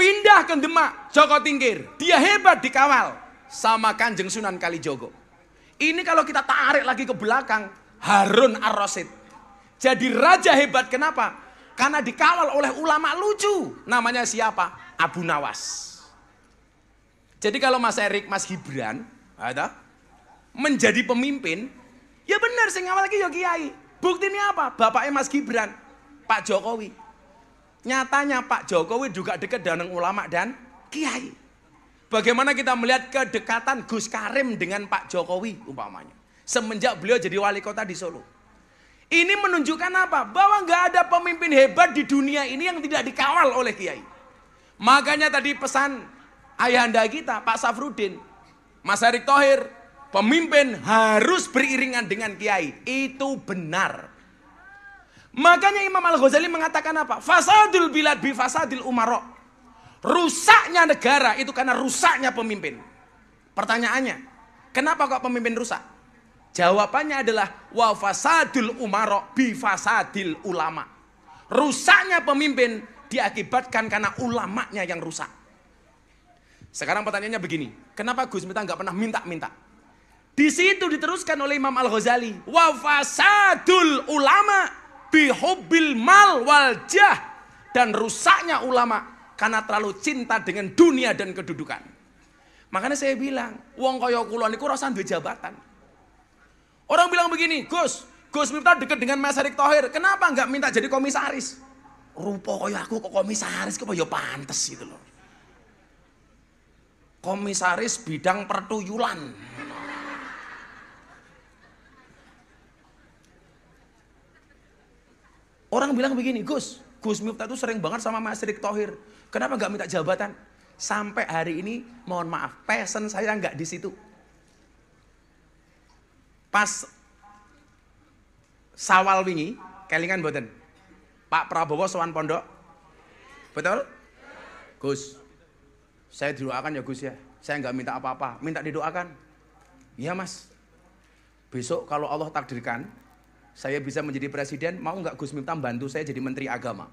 Speaker 1: Pindah ke Demak, Joko Tingkir. Dia hebat dikawal sama Kanjeng Sunan Kalijogo. Ini kalau kita tarik lagi ke belakang, Harun Ar-Rasyid jadi raja hebat kenapa? Karena dikawal oleh ulama lucu. Namanya siapa? Abu Nawas. Jadi kalau Mas Erik, Mas Gibran, ada menjadi pemimpin, ya benar sing awal lagi ya kiai. Buktinya apa? Bapaknya Mas Gibran, Pak Jokowi. Nyatanya Pak Jokowi juga dekat dengan ulama dan kiai. Bagaimana kita melihat kedekatan Gus Karim dengan Pak Jokowi umpamanya. Semenjak beliau jadi wali kota di Solo. Ini menunjukkan apa? Bahwa nggak ada pemimpin hebat di dunia ini yang tidak dikawal oleh kiai. Makanya tadi pesan ayahanda kita, Pak Safrudin, Mas Erick Thohir, pemimpin harus beriringan dengan kiai. Itu benar. Makanya Imam Al-Ghazali mengatakan apa? Fasadul bilad bifasadil umarok. Rusaknya negara itu karena rusaknya pemimpin. Pertanyaannya, kenapa kok pemimpin rusak? Jawabannya adalah wa fasadul umara ulama. Rusaknya pemimpin diakibatkan karena ulamanya yang rusak. Sekarang pertanyaannya begini, kenapa Gus Miftah nggak pernah minta-minta? Di situ diteruskan oleh Imam Al Ghazali, wa ulama bi hubbil mal wal jah dan rusaknya ulama karena terlalu cinta dengan dunia dan kedudukan. Makanya saya bilang, wong kaya kula niku rasa jabatan. Orang bilang begini, Gus, Gus Miftah dekat dengan Mas Erick Thohir, kenapa nggak minta jadi komisaris? Rupa kaya aku kok komisaris, kok ya pantes gitu loh. Komisaris bidang pertuyulan. Orang bilang begini, Gus, Gus Miftah itu sering banget sama Mas Erick Thohir. Kenapa nggak minta jabatan? Sampai hari ini, mohon maaf, pesen saya nggak di situ. Pas sawal wingi, kelingan boten. Pak Prabowo sowan pondok. Betul? Gus, saya didoakan ya Gus ya. Saya nggak minta apa-apa, minta didoakan. Iya mas. Besok kalau Allah takdirkan, saya bisa menjadi presiden, mau nggak Gus minta bantu saya jadi menteri agama?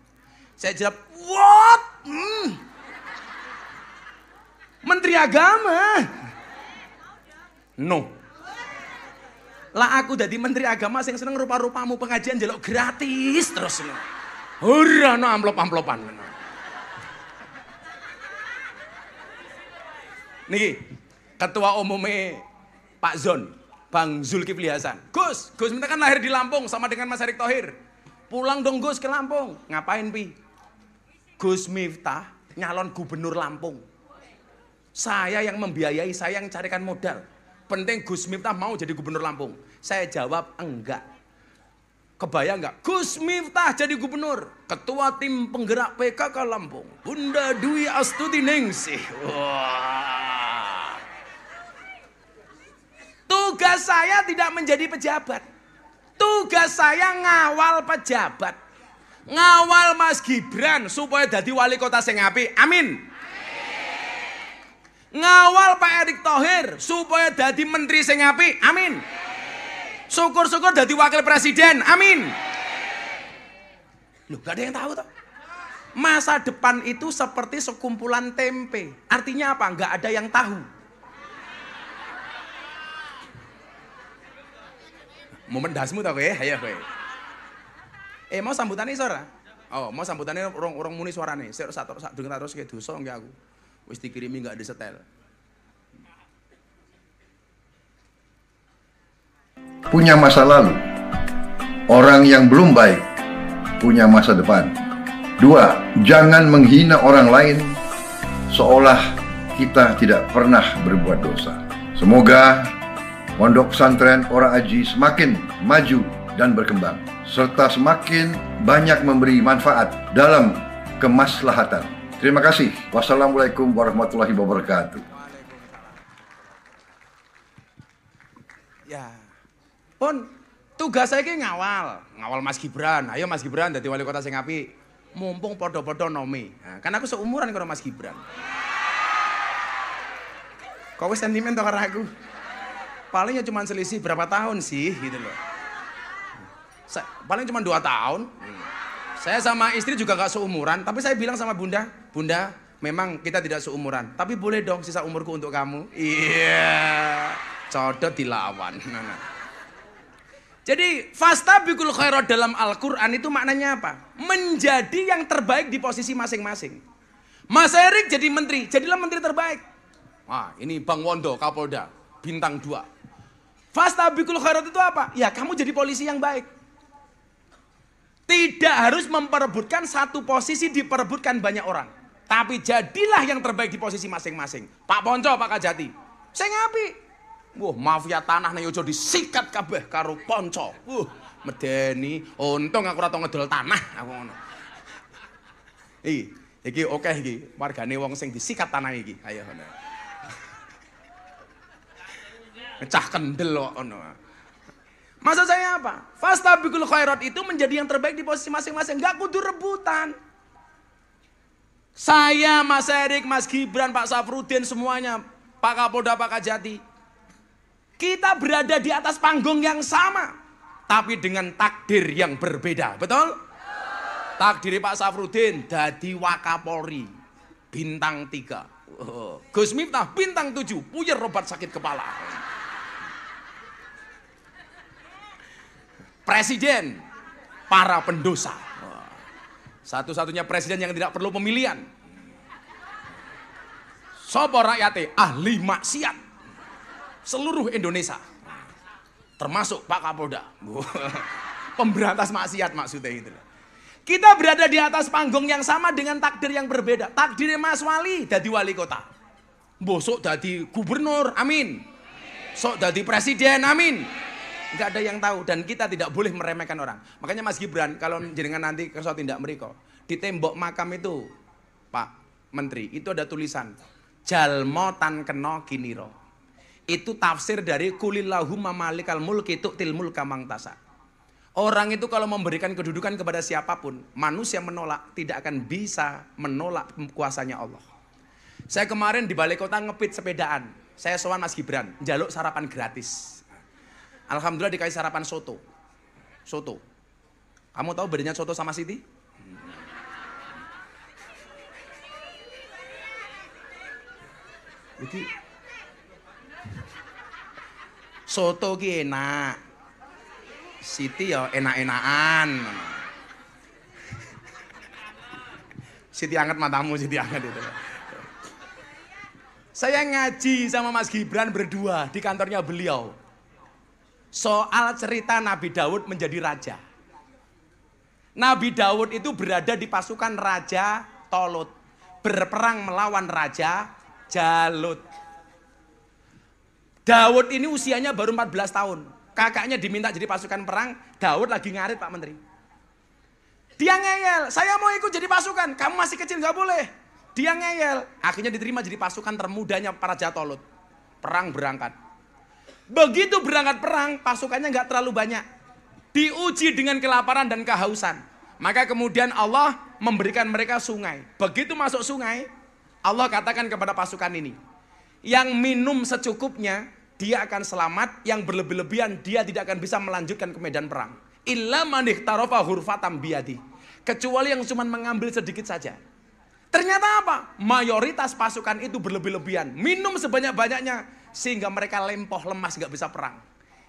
Speaker 1: Saya jawab, what? mm. Menteri agama? No. Lah aku jadi menteri agama sing seneng rupa-rupamu pengajian jelok gratis terus ngono. hurra no amplop-amplopan nih Niki ketua umumnya Pak Zon, Bang Zulkifli Hasan. Gus, Gus minta kan lahir di Lampung sama dengan Mas Erick Thohir. Pulang dong Gus ke Lampung. Ngapain Pi? Gus Miftah nyalon gubernur Lampung. Saya yang membiayai, saya yang carikan modal penting Gus Miftah mau jadi gubernur Lampung? Saya jawab enggak. Kebayang nggak? Gus Miftah jadi gubernur, ketua tim penggerak PKK Lampung, Bunda Dwi Astuti Ningsih.
Speaker 4: Wah.
Speaker 1: Tugas saya tidak menjadi pejabat. Tugas saya ngawal pejabat. Ngawal Mas Gibran supaya jadi wali kota Singapi. Amin ngawal Pak Erick Thohir supaya jadi menteri sing Amin. Syukur-syukur jadi wakil presiden. Amin. Lu gak ada yang tahu toh. Masa depan itu seperti sekumpulan tempe. Artinya apa? Gak ada yang tahu. Momen dasmu tau ya, ayo gue. Eh mau sambutan nih suara? Oh, mau sambutannya orang-orang muni suarane. satu, sak satu. dengar terus ke dosa enggak aku. Wis dikirimi nggak disetel.
Speaker 7: Punya masa lalu. Orang yang belum baik punya masa depan. Dua, jangan menghina orang lain seolah kita tidak pernah berbuat dosa. Semoga Pondok Pesantren Ora Aji semakin maju dan berkembang serta semakin banyak memberi manfaat dalam kemaslahatan Terima kasih. Wassalamualaikum warahmatullahi wabarakatuh.
Speaker 1: Ya, pun tugas saya ini ngawal, ngawal Mas Gibran. Ayo Mas Gibran, jadi wali kota Singapi. Mumpung podo-podo nomi. karena aku seumuran kalau Mas Gibran. Kau wes sentimen karena aku. Palingnya cuma selisih berapa tahun sih gitu loh. paling cuma dua tahun. Hmm. Saya sama istri juga gak seumuran, tapi saya bilang sama bunda, Bunda, memang kita tidak seumuran, tapi boleh dong sisa umurku untuk kamu. Iya. Yeah. Codot dilawan. Nah, nah. Jadi, fasta bikul khairat dalam Al-Qur'an itu maknanya apa? Menjadi yang terbaik di posisi masing-masing. Mas Erik jadi menteri, jadilah menteri terbaik. Wah, ini Bang Wondo Kapolda, bintang dua. Fasta bikul khairat itu apa? Ya, kamu jadi polisi yang baik. Tidak harus memperebutkan satu posisi diperebutkan banyak orang. Tapi jadilah yang terbaik di posisi masing-masing. Pak Ponco, Pak Kajati. saya ngapi. Wah, mafia tanah yang ojo disikat kabeh karo Ponco. Wah, medeni. Untung aku ora ngedol tanah aku ngono. Iki, iki oke okay, iki. Wargane wong sing disikat tanah iki. Ayo ngono. Mecah kendel kok ngono. Maksud saya apa? Fastabikul khairat itu menjadi yang terbaik di posisi masing-masing. Gak kudu rebutan. Saya, Mas Erik, Mas Gibran, Pak Safrudin, semuanya, Pak Kapolda, Pak Kajati. Kita berada di atas panggung yang sama, tapi dengan takdir yang berbeda, betul? Takdir Pak Safrudin dadi Wakapolri, bintang tiga. Oh, Gus Miftah bintang tujuh, puyer obat sakit kepala. Presiden, para pendosa. Satu-satunya presiden yang tidak perlu pemilihan. Sopo rakyat ahli maksiat. Seluruh Indonesia. Termasuk Pak Kapolda. Pemberantas maksiat maksudnya itu. Kita berada di atas panggung yang sama dengan takdir yang berbeda. Takdir Mas Wali jadi wali kota. Bosok jadi gubernur, amin. Sok jadi presiden, amin nggak ada yang tahu dan kita tidak boleh meremehkan orang. Makanya Mas Gibran kalau jenengan nanti kerso tindak mereka di tembok makam itu Pak Menteri itu ada tulisan Jalmo tan keno kiniro. Itu tafsir dari al mamalikal itu tilmul kamang tasa. Orang itu kalau memberikan kedudukan kepada siapapun, manusia menolak tidak akan bisa menolak kuasanya Allah. Saya kemarin di balai kota ngepit sepedaan. Saya sowan Mas Gibran, jaluk sarapan gratis. Alhamdulillah dikasih sarapan soto. Soto. Kamu tahu bedanya soto sama Siti? Jadi soto ki enak. Siti ya enak-enakan. Siti angkat matamu, Siti anget itu. Saya ngaji sama Mas Gibran berdua di kantornya beliau soal cerita Nabi Daud menjadi raja. Nabi Daud itu berada di pasukan Raja Tolut. Berperang melawan Raja Jalut. Daud ini usianya baru 14 tahun. Kakaknya diminta jadi pasukan perang, Daud lagi ngarit Pak Menteri. Dia ngeyel, saya mau ikut jadi pasukan, kamu masih kecil gak boleh. Dia ngeyel, akhirnya diterima jadi pasukan termudanya para Tolut. Perang berangkat. Begitu berangkat perang, pasukannya nggak terlalu banyak. Diuji dengan kelaparan dan kehausan. Maka kemudian Allah memberikan mereka sungai. Begitu masuk sungai, Allah katakan kepada pasukan ini, yang minum secukupnya, dia akan selamat, yang berlebih-lebihan dia tidak akan bisa melanjutkan ke medan perang. Illa manih tarofa hurfatam biadi. Kecuali yang cuma mengambil sedikit saja. Ternyata apa? Mayoritas pasukan itu berlebih-lebihan. Minum sebanyak-banyaknya sehingga mereka lempoh lemas nggak bisa perang.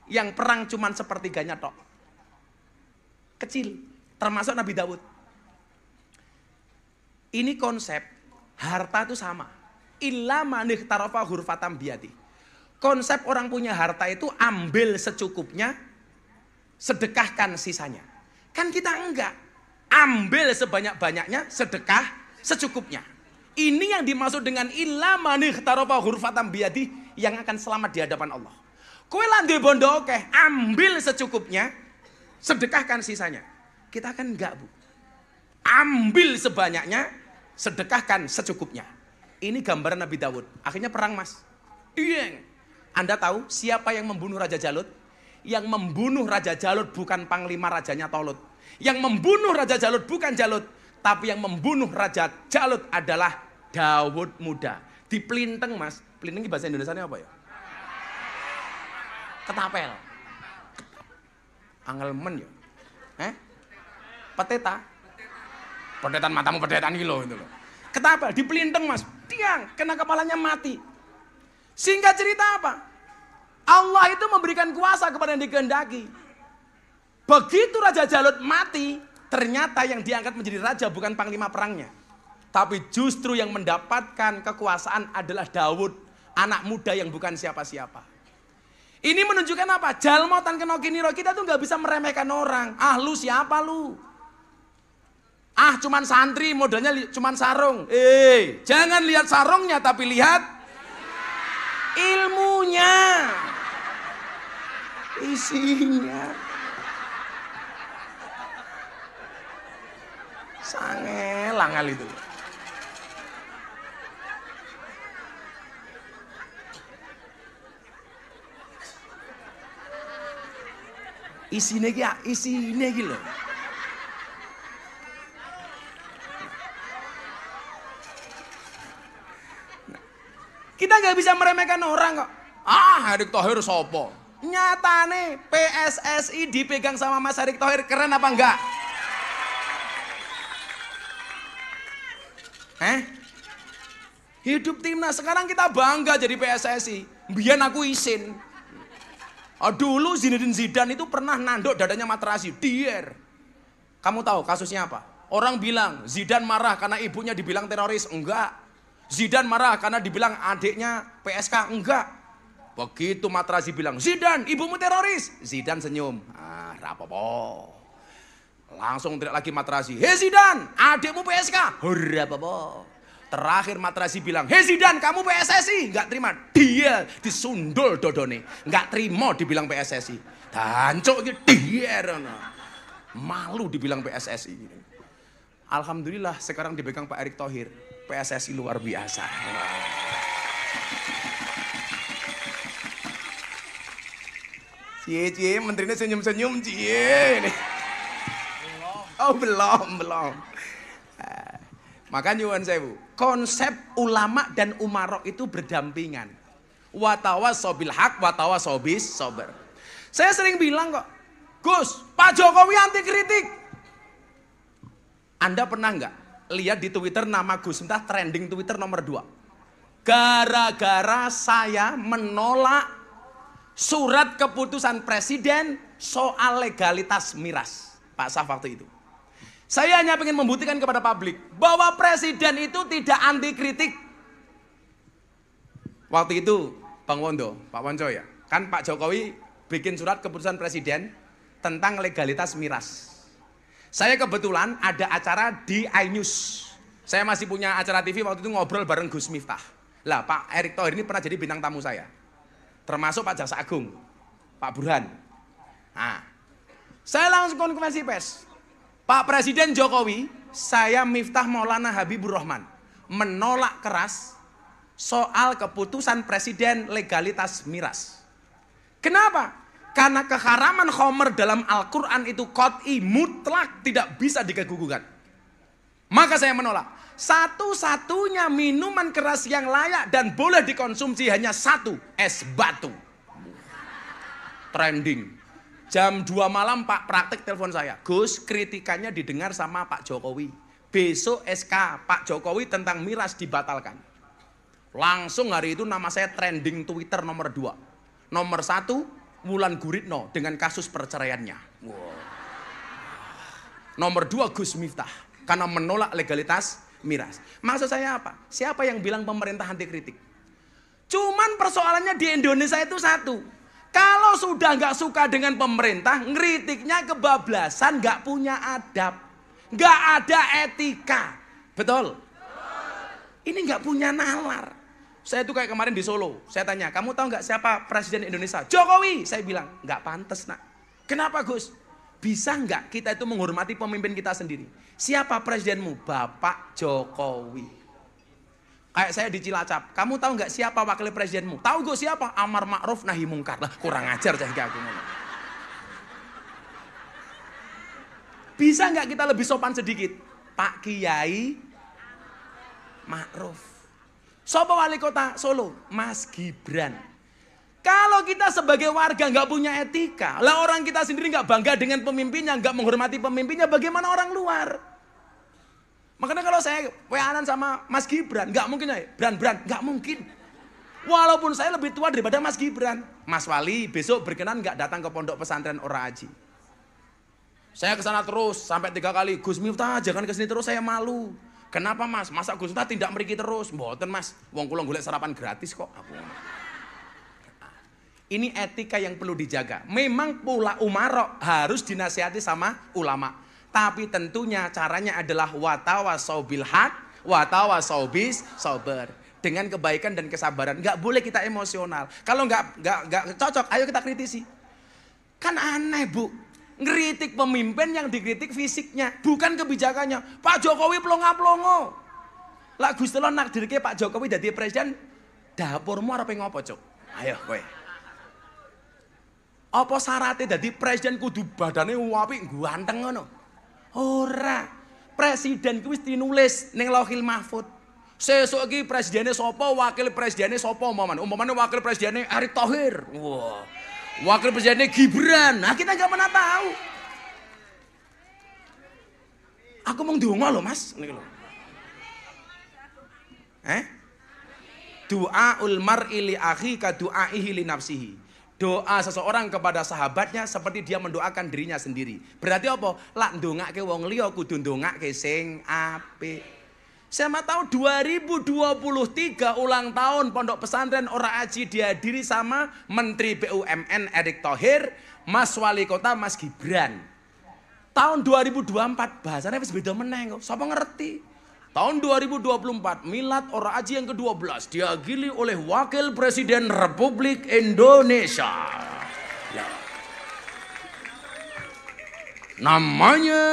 Speaker 1: Yang perang cuman sepertiganya tok. Kecil, termasuk Nabi Daud. Ini konsep harta itu sama. Ilama nihtarofa hurfatam biati. Konsep orang punya harta itu ambil secukupnya, sedekahkan sisanya. Kan kita enggak. Ambil sebanyak-banyaknya, sedekah secukupnya. Ini yang dimaksud dengan ilama nihtarofa hurfatam biati yang akan selamat di hadapan Allah. Kue landu bondo oke, ambil secukupnya, sedekahkan sisanya. Kita akan enggak bu. Ambil sebanyaknya, sedekahkan secukupnya. Ini gambaran Nabi Dawud. Akhirnya perang mas. Iya. Anda tahu siapa yang membunuh Raja Jalut? Yang membunuh Raja Jalut bukan panglima rajanya Tolut. Yang membunuh Raja Jalut bukan Jalut. Tapi yang membunuh Raja Jalut adalah Dawud muda. di Plinteng mas ini bahasa Indonesia apa ya? Ketapel. Angelmen ya. Eh? Peteta. Pedetan matamu pedetan ini loh itu loh, Ketapel di pelinteng Mas. Tiang kena kepalanya mati. Singkat cerita apa? Allah itu memberikan kuasa kepada yang dikehendaki. Begitu Raja Jalut mati, ternyata yang diangkat menjadi raja bukan panglima perangnya. Tapi justru yang mendapatkan kekuasaan adalah Daud anak muda yang bukan siapa-siapa. Ini menunjukkan apa? Jalmotan kena kiniro kita tuh nggak bisa meremehkan orang. Ah lu siapa lu? Ah cuman santri modalnya cuman sarung. Eh jangan lihat sarungnya tapi lihat ilmunya. Isinya. Sangelangal itu. Isine ki ah, isi ki lho. Kita nggak bisa meremehkan orang kok. Ah, Erick Thohir sopo. nih, PSSI dipegang sama Mas Erick Thohir keren apa enggak? Eh? Hidup timnas sekarang kita bangga jadi PSSI. Biar aku isin. Ah, dulu Zinedine Zidane itu pernah nanduk dadanya materasi, dier. Kamu tahu kasusnya apa? Orang bilang Zidane marah karena ibunya dibilang teroris, enggak. Zidane marah karena dibilang adiknya PSK, enggak. Begitu materasi bilang, Zidane ibumu teroris. Zidane senyum, ah rapopo. Langsung tidak lagi materasi, hei Zidane adikmu PSK, hurra bapak. Terakhir Matrasi bilang, Hei Zidan, kamu PSSI. Nggak terima. Dia disundul dodone. Nggak terima dibilang PSSI. Dancok gitu. Dia. Malu dibilang PSSI. Alhamdulillah sekarang dipegang Pak Erick Thohir. PSSI luar biasa. Cie, cie, menterinya senyum-senyum, cie. Oh, belum, belum. Maka nyuwun sewu, konsep ulama dan umarok itu berdampingan. Watawa sobil hak, watawa sobis sober. Saya sering bilang kok, Gus, Pak Jokowi anti kritik. Anda pernah nggak lihat di Twitter nama Gus entah trending Twitter nomor dua, Gara-gara saya menolak surat keputusan presiden soal legalitas miras. Pak Saf waktu itu. Saya hanya ingin membuktikan kepada publik bahwa presiden itu tidak anti kritik. Waktu itu Bang Wondo, Pak Wonco ya, kan Pak Jokowi bikin surat keputusan presiden tentang legalitas miras. Saya kebetulan ada acara di iNews. Saya masih punya acara TV waktu itu ngobrol bareng Gus Miftah. Lah Pak Erick Thohir ini pernah jadi bintang tamu saya. Termasuk Pak Jaksa Agung, Pak Burhan. Nah, saya langsung konfirmasi pers. Pak Presiden Jokowi, saya Miftah Maulana Habibur Rahman, menolak keras soal keputusan Presiden legalitas miras. Kenapa? Karena keharaman Homer dalam Al-Quran itu kot'i mutlak tidak bisa digugat. Maka saya menolak. Satu-satunya minuman keras yang layak dan boleh dikonsumsi hanya satu, es batu. Trending. Jam 2 malam Pak Praktik telepon saya. Gus, kritikannya didengar sama Pak Jokowi. Besok SK Pak Jokowi tentang miras dibatalkan. Langsung hari itu nama saya trending Twitter nomor 2. Nomor 1, Wulan Guritno dengan kasus perceraiannya. Wow. Nomor 2, Gus Miftah. Karena menolak legalitas miras. Maksud saya apa? Siapa yang bilang pemerintah anti kritik? Cuman persoalannya di Indonesia itu satu kalau sudah nggak suka dengan pemerintah, ngeritiknya kebablasan, nggak punya adab, nggak ada etika, betul? Ini nggak punya nalar. Saya itu kayak kemarin di Solo, saya tanya, kamu tahu nggak siapa presiden Indonesia? Jokowi. Saya bilang nggak pantas nak. Kenapa Gus? Bisa nggak kita itu menghormati pemimpin kita sendiri? Siapa presidenmu? Bapak Jokowi. Kayak saya di Cilacap, kamu tahu nggak siapa wakil presidenmu? Tahu gue siapa? Amar Ma'ruf Nahi Mungkar. Lah, kurang ajar saya aku ngomong. Bisa nggak kita lebih sopan sedikit? Pak Kiai Ma'ruf. Sopo wali kota Solo? Mas Gibran. Kalau kita sebagai warga nggak punya etika, lah orang kita sendiri nggak bangga dengan pemimpinnya, nggak menghormati pemimpinnya, bagaimana orang luar? Makanya kalau saya weanan sama Mas Gibran, nggak mungkin ya, Bran Bran, nggak mungkin. Walaupun saya lebih tua daripada Mas Gibran, Mas Wali besok berkenan nggak datang ke pondok pesantren Aji. Saya ke sana terus sampai tiga kali. Gus Miftah jangan ke sini terus saya malu. Kenapa mas? Masa Gus Miftah tidak meriki terus? Mboten mas, wong kula golek sarapan gratis kok. Aku ini etika yang perlu dijaga. Memang pula umarok harus dinasihati sama ulama. Tapi tentunya caranya adalah watawa sobil hak, watawa sobis, sober. Dengan kebaikan dan kesabaran. Gak boleh kita emosional. Kalau gak, gak, gak cocok, ayo kita kritisi. Kan aneh bu, ngeritik pemimpin yang dikritik fisiknya, bukan kebijakannya. Pak Jokowi pelongo pelongo. Lah Gusti Allah nakdirke Pak Jokowi jadi presiden, dapurmu yang ngopo, cok? Ayo kowe. Apa syaratnya jadi presiden kudu badannya wapi ganteng ngono? Ora. Presiden kuwi wis nulis ning Lauhil Mahfud. Sesuk iki presidene sapa, wakil presidene sapa umpamane. Umpamane wakil presidene Erick Thohir. Wah. Wakil presidennya Gibran. Nah, kita nggak pernah tahu. Aku mau diunggah loh mas. Ini loh. Eh? Doa ulmar ili akhi ka doa ihi li nafsihi doa seseorang kepada sahabatnya seperti dia mendoakan dirinya sendiri. Berarti apa? Lak ke wong liya kudu ke sing saya Sama tahu 2023 ulang tahun Pondok Pesantren Ora Aji dihadiri sama Menteri BUMN Erick Thohir, Mas Wali Kota Mas Gibran. Tahun 2024 bahasanya wis beda meneng kok. Sapa ngerti? Tahun 2024, Milad Orang Aji yang ke-12 diagili oleh Wakil Presiden Republik Indonesia. Ya. Namanya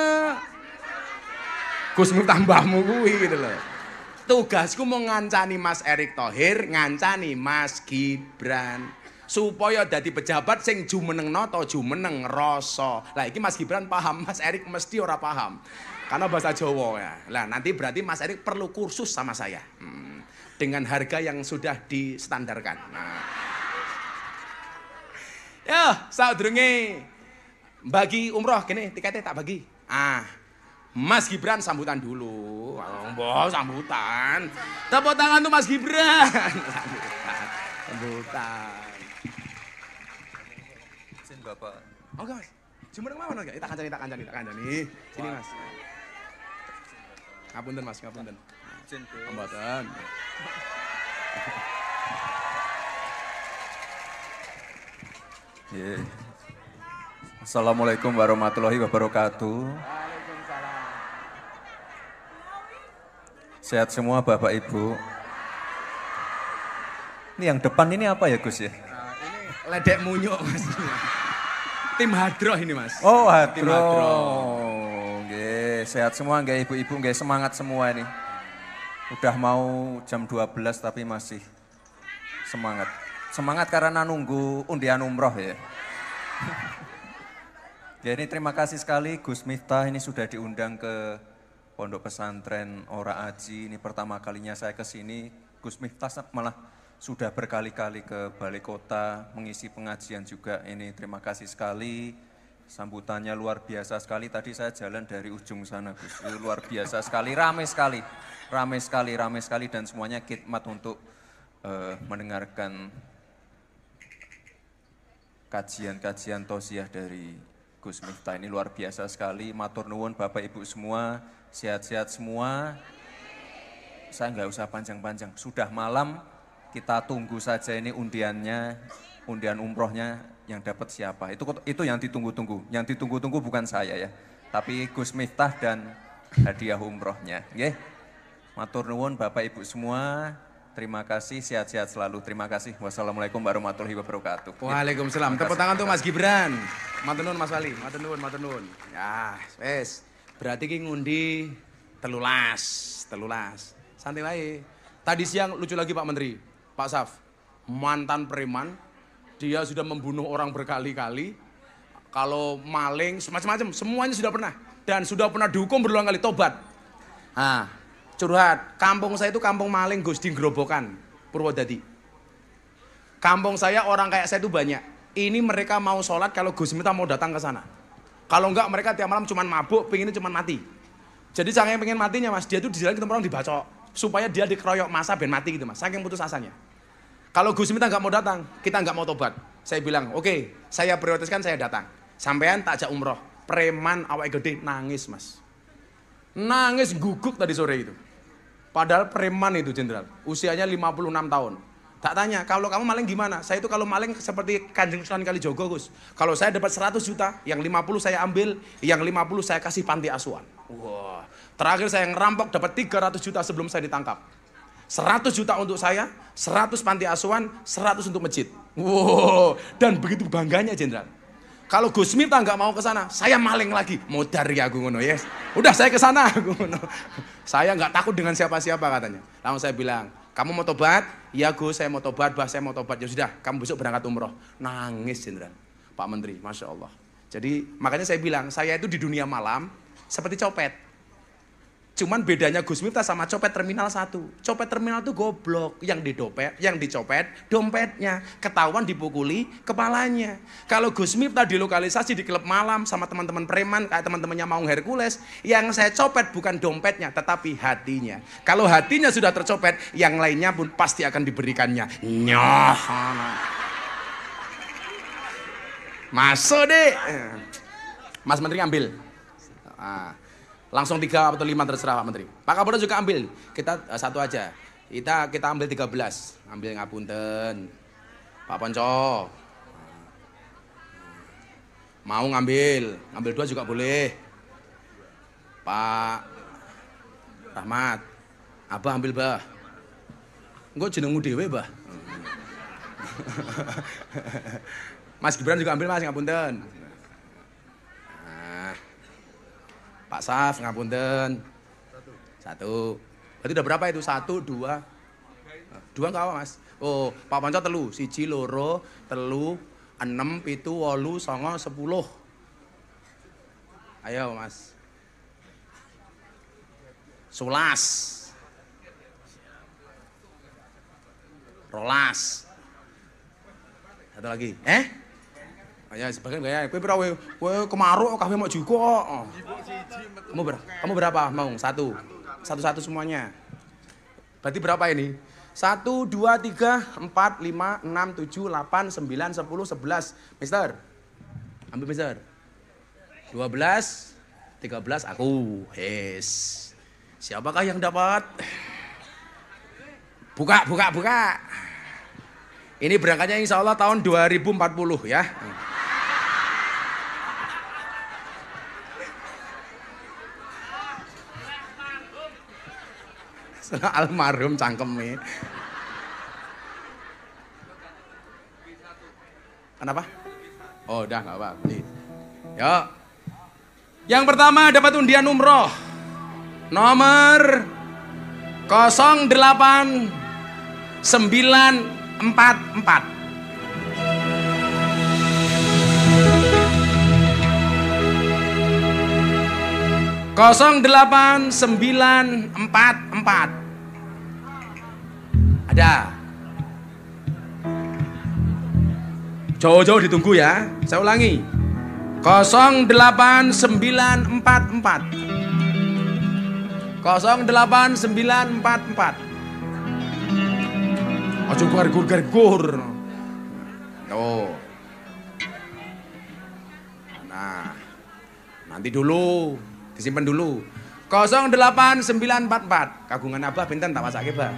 Speaker 1: Gus Miftah mbahmu gitu loh. Tugasku mau ngancani Mas Erick Thohir, ngancani Mas Gibran supaya jadi pejabat sing jumeneng noto jumeneng rasa. Lah iki Mas Gibran paham, Mas Erick mesti ora paham. Karena bahasa Jawa ya. Lah nanti berarti Mas Erik perlu kursus sama saya. Hmm. Dengan harga yang sudah distandarkan. Nah. Ya, saudrungi Bagi umroh gini tiketnya tak bagi. Ah, Mas Gibran sambutan dulu. Oh, sambutan. Tepuk tangan tuh Mas Gibran. sambutan. Bapak. Oke, oh, Mas. Jumeneng mana ya, Kita kancani kita kancani tak kancani. Sini Mas. Ngapunten Mas, ngapunten.
Speaker 5: dan. Yeah. Assalamualaikum warahmatullahi wabarakatuh. Sehat semua Bapak Ibu. Ini yang depan ini apa ya Gus ya? Uh, ini
Speaker 3: ledek munyuk Mas.
Speaker 1: Tim hadroh ini Mas. Oh Tim hadroh.
Speaker 5: Sehat semua nggak ibu-ibu nggak Semangat semua ini. Udah mau jam 12 tapi masih semangat. Semangat karena nunggu undian umroh ya. ya ini terima kasih sekali Gus Miftah ini sudah diundang ke Pondok Pesantren Ora Aji. Ini pertama kalinya saya ke sini. Gus Miftah malah sudah berkali-kali ke Balai Kota mengisi pengajian juga. Ini terima kasih sekali. Sambutannya luar biasa sekali. Tadi saya jalan dari ujung sana, Gus. Luar biasa sekali, ramai sekali, ramai sekali, ramai sekali, dan semuanya khidmat untuk uh, mendengarkan kajian-kajian tosiah dari Gus Miftah ini luar biasa sekali. Matur nuwun Bapak Ibu semua, sehat-sehat semua. Saya nggak usah panjang-panjang. Sudah malam, kita tunggu saja ini undiannya, undian umrohnya yang dapat siapa. Itu itu yang ditunggu-tunggu. Yang ditunggu-tunggu bukan saya ya, tapi Gus Miftah dan hadiah umrohnya. Nggih. Matur nuwun Bapak Ibu semua. Terima kasih, sehat-sehat selalu. Terima kasih. Wassalamualaikum warahmatullahi wabarakatuh. Waalaikumsalam. Tepuk tangan tuh Mas Gibran. Matur nuwun Mas Wali. Matur nuwun, matur nuwun. Ya, wes. Berarti ki
Speaker 1: ngundi telulas, telulas. Santai wae. Tadi siang lucu lagi Pak Menteri, Pak Saf. Mantan preman dia sudah membunuh orang berkali-kali, kalau maling, semacam-macam, semuanya sudah pernah. Dan sudah pernah dihukum berulang kali, tobat. Nah, curhat, kampung saya itu kampung maling Gus gerobokan, Purwodadi. Kampung saya orang kayak saya itu banyak. Ini mereka mau sholat kalau Gus minta mau datang ke sana. Kalau enggak mereka tiap malam cuma mabuk, pengennya cuma mati. Jadi saking pengen matinya mas, dia itu di jalan ketemu orang dibacok. Supaya dia dikeroyok masa ben mati gitu mas, saking putus asanya. Kalau Gus Miftah nggak mau datang, kita nggak mau tobat. Saya bilang, oke, okay, saya prioritaskan saya datang. Sampean tak ajak umroh. Preman awak gede nangis mas. Nangis guguk tadi sore itu. Padahal preman itu jenderal. Usianya 56 tahun. Tak tanya, kalau kamu maling gimana? Saya itu kalau maling seperti kanjeng Sunan Jogo Gus. Kalau saya dapat 100 juta, yang 50 saya ambil, yang 50 saya kasih panti asuhan. Wah. Wow. Terakhir saya ngerampok dapat 300 juta sebelum saya ditangkap. 100 juta untuk saya, 100 panti asuhan, 100 untuk masjid. Wow, dan begitu bangganya jenderal. Kalau Gus Miftah nggak mau ke sana, saya maling lagi. Modar ya aku yes. Udah saya ke sana Saya nggak takut dengan siapa-siapa katanya. Langsung saya bilang, kamu mau tobat? Ya Gus, saya mau tobat, bah saya mau tobat. Ya sudah, kamu besok berangkat umroh. Nangis jenderal. Pak Menteri, Masya Allah. Jadi makanya saya bilang, saya itu di dunia malam seperti copet. Cuman bedanya Gus Miftah sama copet terminal satu. Copet terminal tuh goblok. Yang didopet, yang dicopet, dompetnya. Ketahuan dipukuli kepalanya. Kalau Gus Miftah dilokalisasi di klub malam sama teman-teman preman, kayak teman-temannya Maung Hercules, yang saya copet bukan dompetnya, tetapi hatinya. Kalau hatinya sudah tercopet, yang lainnya pun pasti akan diberikannya.
Speaker 3: Nyoh.
Speaker 1: Masuk deh. Mas Menteri ambil. Ah. Langsung tiga atau lima terserah Pak Menteri. Pak Kapolda juga ambil. Kita uh, satu aja. Kita kita ambil belas. Ambil ngapunten. Pak Ponco. Mau ngambil, ngambil dua juga boleh. Pak Rahmat. Abah ambil, Bah. Gue jenengmu dewe Bah. Hmm. Mas Gibran juga ambil Mas ngapunten. Pak Saf, ngapunten. Satu. Berarti udah berapa itu? Satu, dua. Dua enggak apa, Mas? Oh, Pak Panca telu, siji loro, telu, enam, pitu, walu songo, sepuluh. Ayo, Mas. Sulas. Rolas. Satu lagi. Eh? Ah, ya sebagian kayak kowe piro kowe kemaru kok kafe mau juga kok. Oh. Kamu berapa? Kamu berapa? Mau satu. Satu satu semuanya. Berarti berapa ini? Satu, dua, tiga, empat, lima, enam, tujuh, delapan, sembilan, sepuluh, sebelas. Mister, ambil mister. Dua belas, tiga belas, aku. Yes. Siapakah yang dapat? Buka, buka, buka. Ini berangkatnya insya Allah tahun 2040 ya. almarhum cangkeme. Kenapa? Oh, udah nggak apa-apa. Ya. Yang pertama dapat undian umroh. Nomor 08 944. kosong delapan sembilan empat empat ada. Jauh-jauh ditunggu ya. Saya ulangi. 08944. 08944. Ojo gargur-gargur. Oh. Nah, nanti dulu, disimpan dulu. 08944. Kagungan apa benten tak wasake, Bah.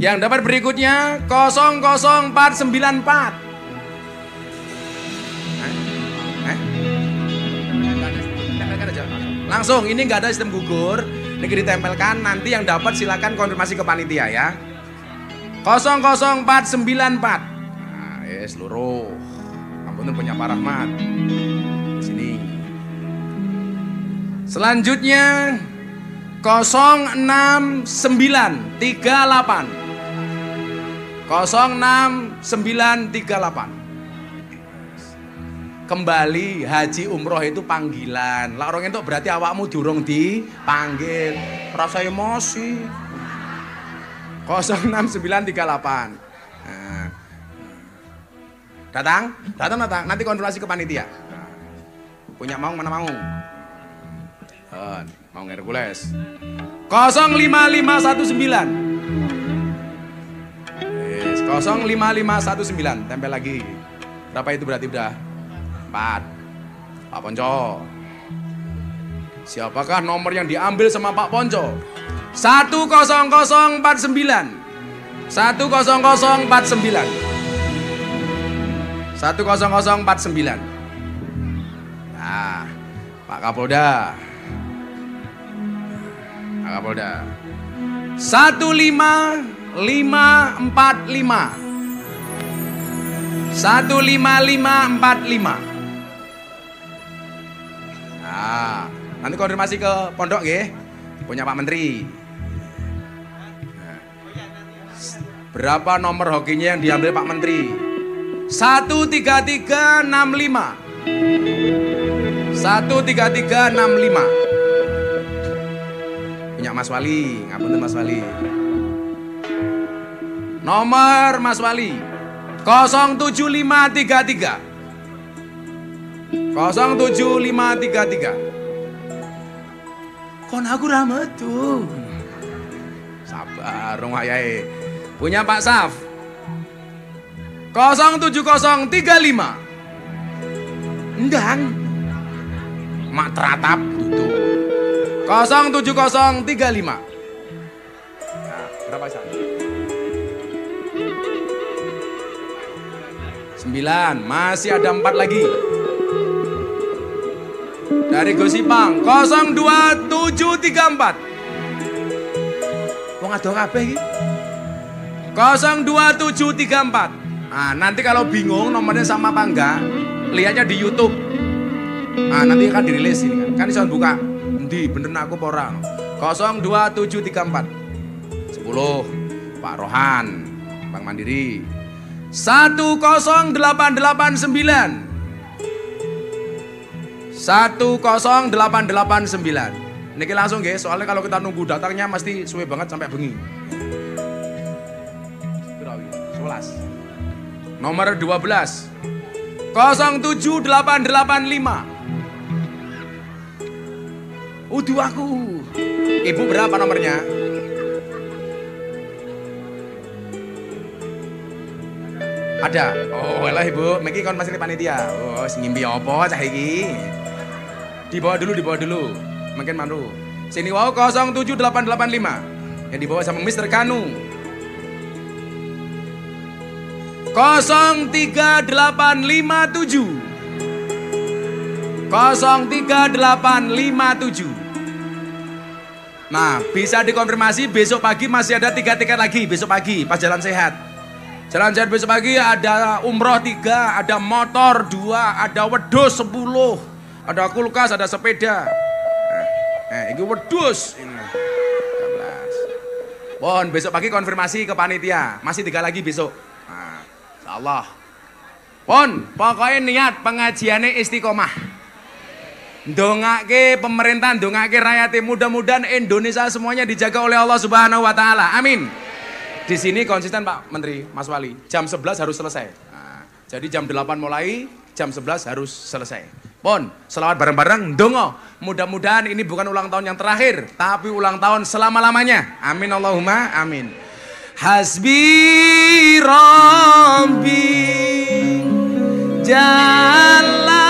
Speaker 1: Yang dapat berikutnya 00494. Eh, eh? Langsung, ini nggak ada sistem gugur, Ini ditempelkan. nanti yang dapat silakan konfirmasi ke panitia ya. 00494. Nah, ya seluruh. Ampun punya Pak Rahmat. Di sini. Selanjutnya 06938. 06938. Kembali haji umroh itu panggilan. larong itu berarti awakmu durung dipanggil. Rasa emosi. 06938. Nah. Datang, datang, datang. Nanti konsultasi ke panitia. Punya mau mana mau? mau Hercules. 05519 05519 tempel lagi. Berapa itu berarti udah? empat Pak Ponco. Siapakah nomor yang diambil sama Pak Ponco? 10049. 10049. 10049. Nah, Pak Kapolda. Pak Kapolda. 15 empat 15545. Nah, nanti konfirmasi ke pondok nggih, punya Pak Menteri. berapa nomor hokinya yang diambil Pak Menteri? 13365. 13365. Punya Mas Wali, ngapunten Mas Wali. Nomor Mas Wali 07533 07533
Speaker 3: Kon aku ra tuh
Speaker 1: Sabar rong ayai Punya Pak Saf 07035 Endang Mak teratap tutup 07035 Nah, berapa sana? 9. Masih ada empat lagi. Dari Gosipang 02734. Wong adoh kabeh iki. 02734. Ah nanti kalau bingung nomornya sama apa enggak, lihatnya di YouTube. Ah nanti akan dirilis ini kan. Kan iso buka. Endi bener aku apa ora? 02734. 10 Pak Rohan, Bank Mandiri, 10889 10889 Niki langsung guys, soalnya kalau kita nunggu datangnya mesti suwe banget sampai bengi. Pirawi? 11. Nomor 12. 07885. Udu aku.
Speaker 4: Ibu berapa nomornya?
Speaker 1: Ada. Oh, alah Ibu, mungkin kon masih di panitia. Oh, ngimpi apa cah iki? Dibawa dulu, dibawa dulu. Mungkin mandu. Sini wow 07885 yang dibawa sama Mr. Kanu. 03857 03857 Nah, bisa dikonfirmasi besok pagi masih ada tiga tiket lagi besok pagi pas jalan sehat. Jalan-jalan besok pagi ada umroh tiga, ada motor dua, ada wedus sepuluh, ada kulkas, ada sepeda. Eh, eh ini wedus ini. besok pagi konfirmasi ke panitia. Masih tiga lagi besok. Nah, Allah. Pon, pokoknya niat pengajiannya istiqomah. Dongake pemerintahan, dongake rakyat mudah-mudahan Indonesia semuanya dijaga oleh Allah Subhanahu wa taala. Amin. Di sini konsisten Pak Menteri, Mas Wali, jam 11 harus selesai. Nah, jadi jam 8 mulai, jam 11 harus selesai. Pon, selawat bareng-bareng, dongo. Mudah-mudahan ini bukan ulang tahun yang terakhir, tapi ulang tahun selama-lamanya. Amin Allahumma, amin. Hasbi
Speaker 3: Rabbi Jalan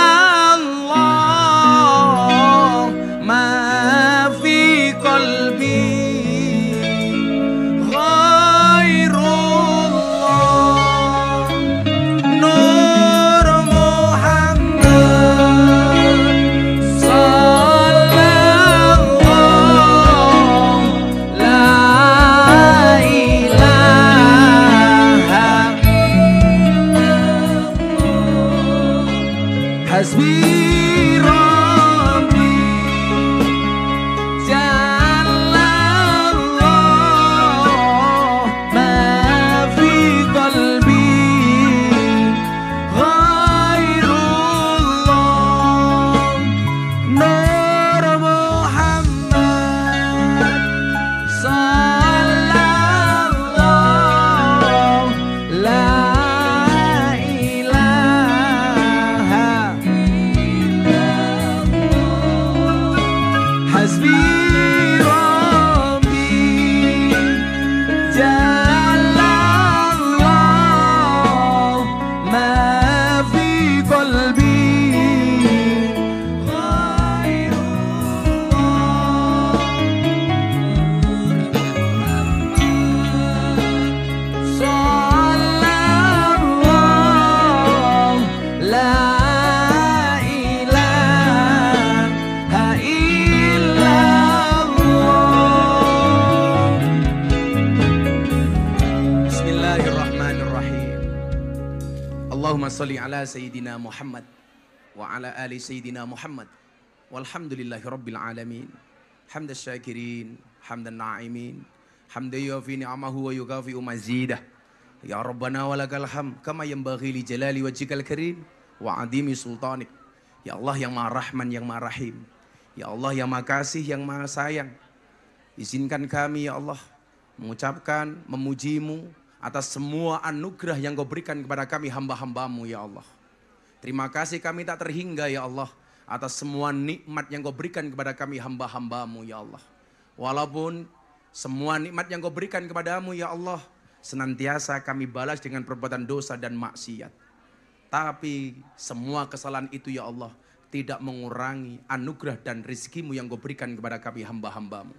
Speaker 1: Allahumma salli ala Sayyidina Muhammad wa ala ali Sayyidina Muhammad. Walhamdulillahi Rabbil Alamin. Hamdan syakirin, hamdan na'imin. Hamdan yuafi ni'amahu wa yukafi umazidah Ya Rabbana walakal ham kama yanbaghi li jalali wajikal karim wa adimi sultanik. Ya Allah yang Maha Rahman yang Maha Rahim. Ya Allah yang Maha Kasih yang Maha Sayang. Izinkan kami ya Allah mengucapkan, memujimu, atas semua anugerah yang kau berikan kepada kami hamba-hambamu ya Allah. Terima kasih kami tak terhingga ya Allah atas semua nikmat yang kau berikan kepada kami hamba-hambamu ya Allah. Walaupun semua nikmat yang kau berikan kepadamu ya Allah senantiasa kami balas dengan perbuatan dosa dan maksiat. Tapi semua kesalahan itu ya Allah tidak mengurangi anugerah dan rizkimu yang kau berikan kepada kami hamba-hambamu.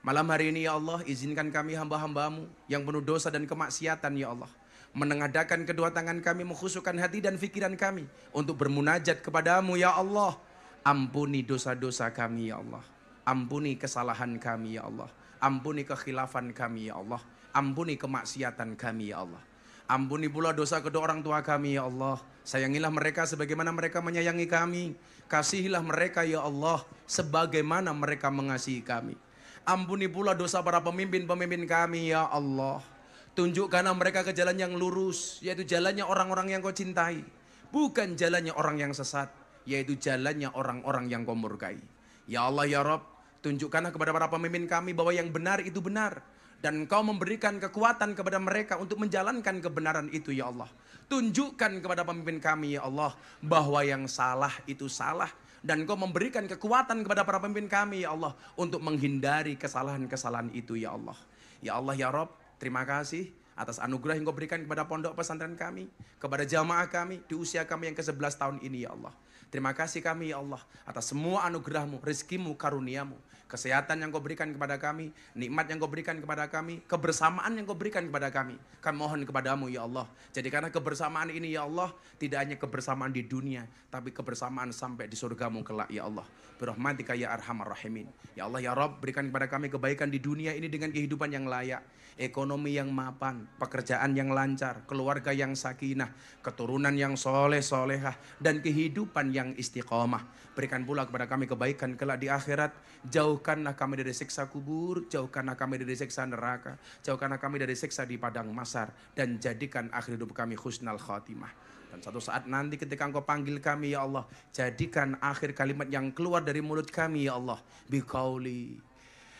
Speaker 1: Malam hari ini ya Allah izinkan kami hamba-hambamu yang penuh dosa dan kemaksiatan ya Allah. Menengadakan kedua tangan kami menghusukan hati dan pikiran kami untuk bermunajat kepadamu ya Allah. Ampuni dosa-dosa kami ya Allah. Ampuni kesalahan kami ya Allah. Ampuni kekhilafan kami ya Allah. Ampuni kemaksiatan kami ya Allah. Ampuni pula dosa kedua orang tua kami ya Allah. Sayangilah mereka sebagaimana mereka menyayangi kami. Kasihilah mereka ya Allah sebagaimana mereka mengasihi kami. Ampuni pula dosa para pemimpin-pemimpin kami ya Allah. Tunjukkanlah mereka ke jalan yang lurus, yaitu jalannya orang-orang yang kau cintai. Bukan jalannya orang yang sesat, yaitu jalannya orang-orang yang kau murkai. Ya Allah ya Rabb, tunjukkanlah kepada para pemimpin kami bahwa yang benar itu benar. Dan kau memberikan kekuatan kepada mereka untuk menjalankan kebenaran itu ya Allah. Tunjukkan kepada pemimpin kami ya Allah bahwa yang salah itu salah dan engkau memberikan kekuatan kepada para pemimpin kami ya Allah. Untuk menghindari kesalahan-kesalahan itu ya Allah. Ya Allah ya Rob, terima kasih atas anugerah yang kau berikan kepada pondok pesantren kami, kepada jamaah kami di usia kami yang ke-11 tahun ini ya Allah. Terima kasih kami ya Allah atas semua anugerahmu, rezekimu, karuniamu kesehatan yang kau berikan kepada kami, nikmat yang kau berikan kepada kami, kebersamaan yang kau berikan kepada kami. Kami mohon kepadamu ya Allah. Jadi karena kebersamaan ini ya Allah, tidak hanya kebersamaan di dunia, tapi kebersamaan sampai di surgamu kelak ya Allah. Berahmatika ya Arhamar Rahimin. Ya Allah ya Rob, berikan kepada kami kebaikan di dunia ini dengan kehidupan yang layak ekonomi yang mapan, pekerjaan yang lancar, keluarga yang sakinah, keturunan yang soleh solehah, dan kehidupan yang istiqomah. Berikan pula kepada kami kebaikan kelak di akhirat. Jauhkanlah kami dari siksa kubur, jauhkanlah kami dari siksa neraka, jauhkanlah kami dari siksa di padang masar, dan jadikan akhir hidup kami khusnul khotimah. Dan satu saat nanti ketika engkau panggil kami ya Allah, jadikan akhir kalimat yang keluar dari mulut kami ya Allah. Biqauli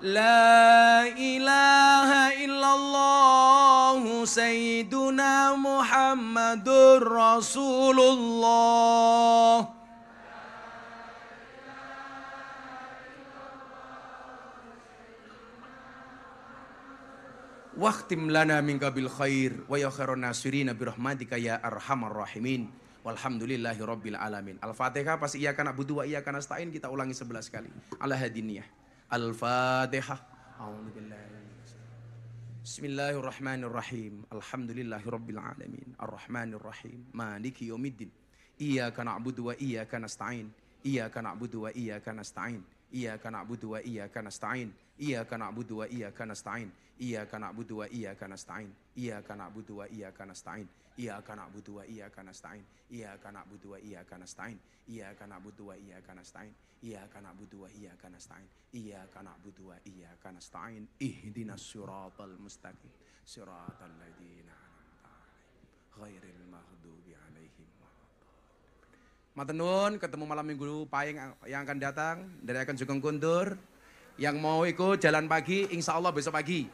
Speaker 3: La ilaha illallah Sayyiduna Muhammadur Rasulullah
Speaker 1: Waktim lana min qabil khair wa ya khairun nasirin bi rahmatika ya arhamar rahimin walhamdulillahi rabbil alamin. Al-Fatihah pasti iya kanak butuh wa iya kana nasta'in kita ulangi 11 kali. Ala hadiniyah. Al-Fatihah. Bismillahirrahmanirrahim. Alhamdulillahirrabbilalamin. alamin. rahmanirrahim Maliki yawmiddin. Iyaka na'budu wa iyaka nasta'in. Iyaka na'budu wa iyaka nasta'in. kana na'budu wa kana nasta'in. Iyaka na'budu wa iyaka nasta'in. Iyaka na'budu wa iyaka nasta'in. kana na'budu wa kana nasta'in ia butua Iyyaka na'budu wa iyyaka nasta'in. Iyyaka na'budu wa iyyaka nasta'in. Iyyaka na'budu wa iyyaka nasta'in. Iyyaka na'budu wa iyyaka nasta'in. Iyyaka na'budu wa iyyaka nasta'in. Ihdinas siratal mustaqim. Siratal ladzina an'amta
Speaker 3: 'alaihim ghairil maghdubi 'alaihim
Speaker 1: Matenun ketemu malam minggu paing yang akan datang dari akan Jukung Kundur yang mau ikut jalan pagi insya Allah besok pagi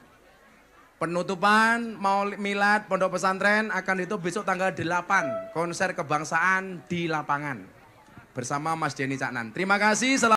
Speaker 1: Penutupan Maulid Milad Pondok Pesantren akan itu besok tanggal 8 konser kebangsaan di lapangan bersama Mas Denny Caknan. Terima kasih.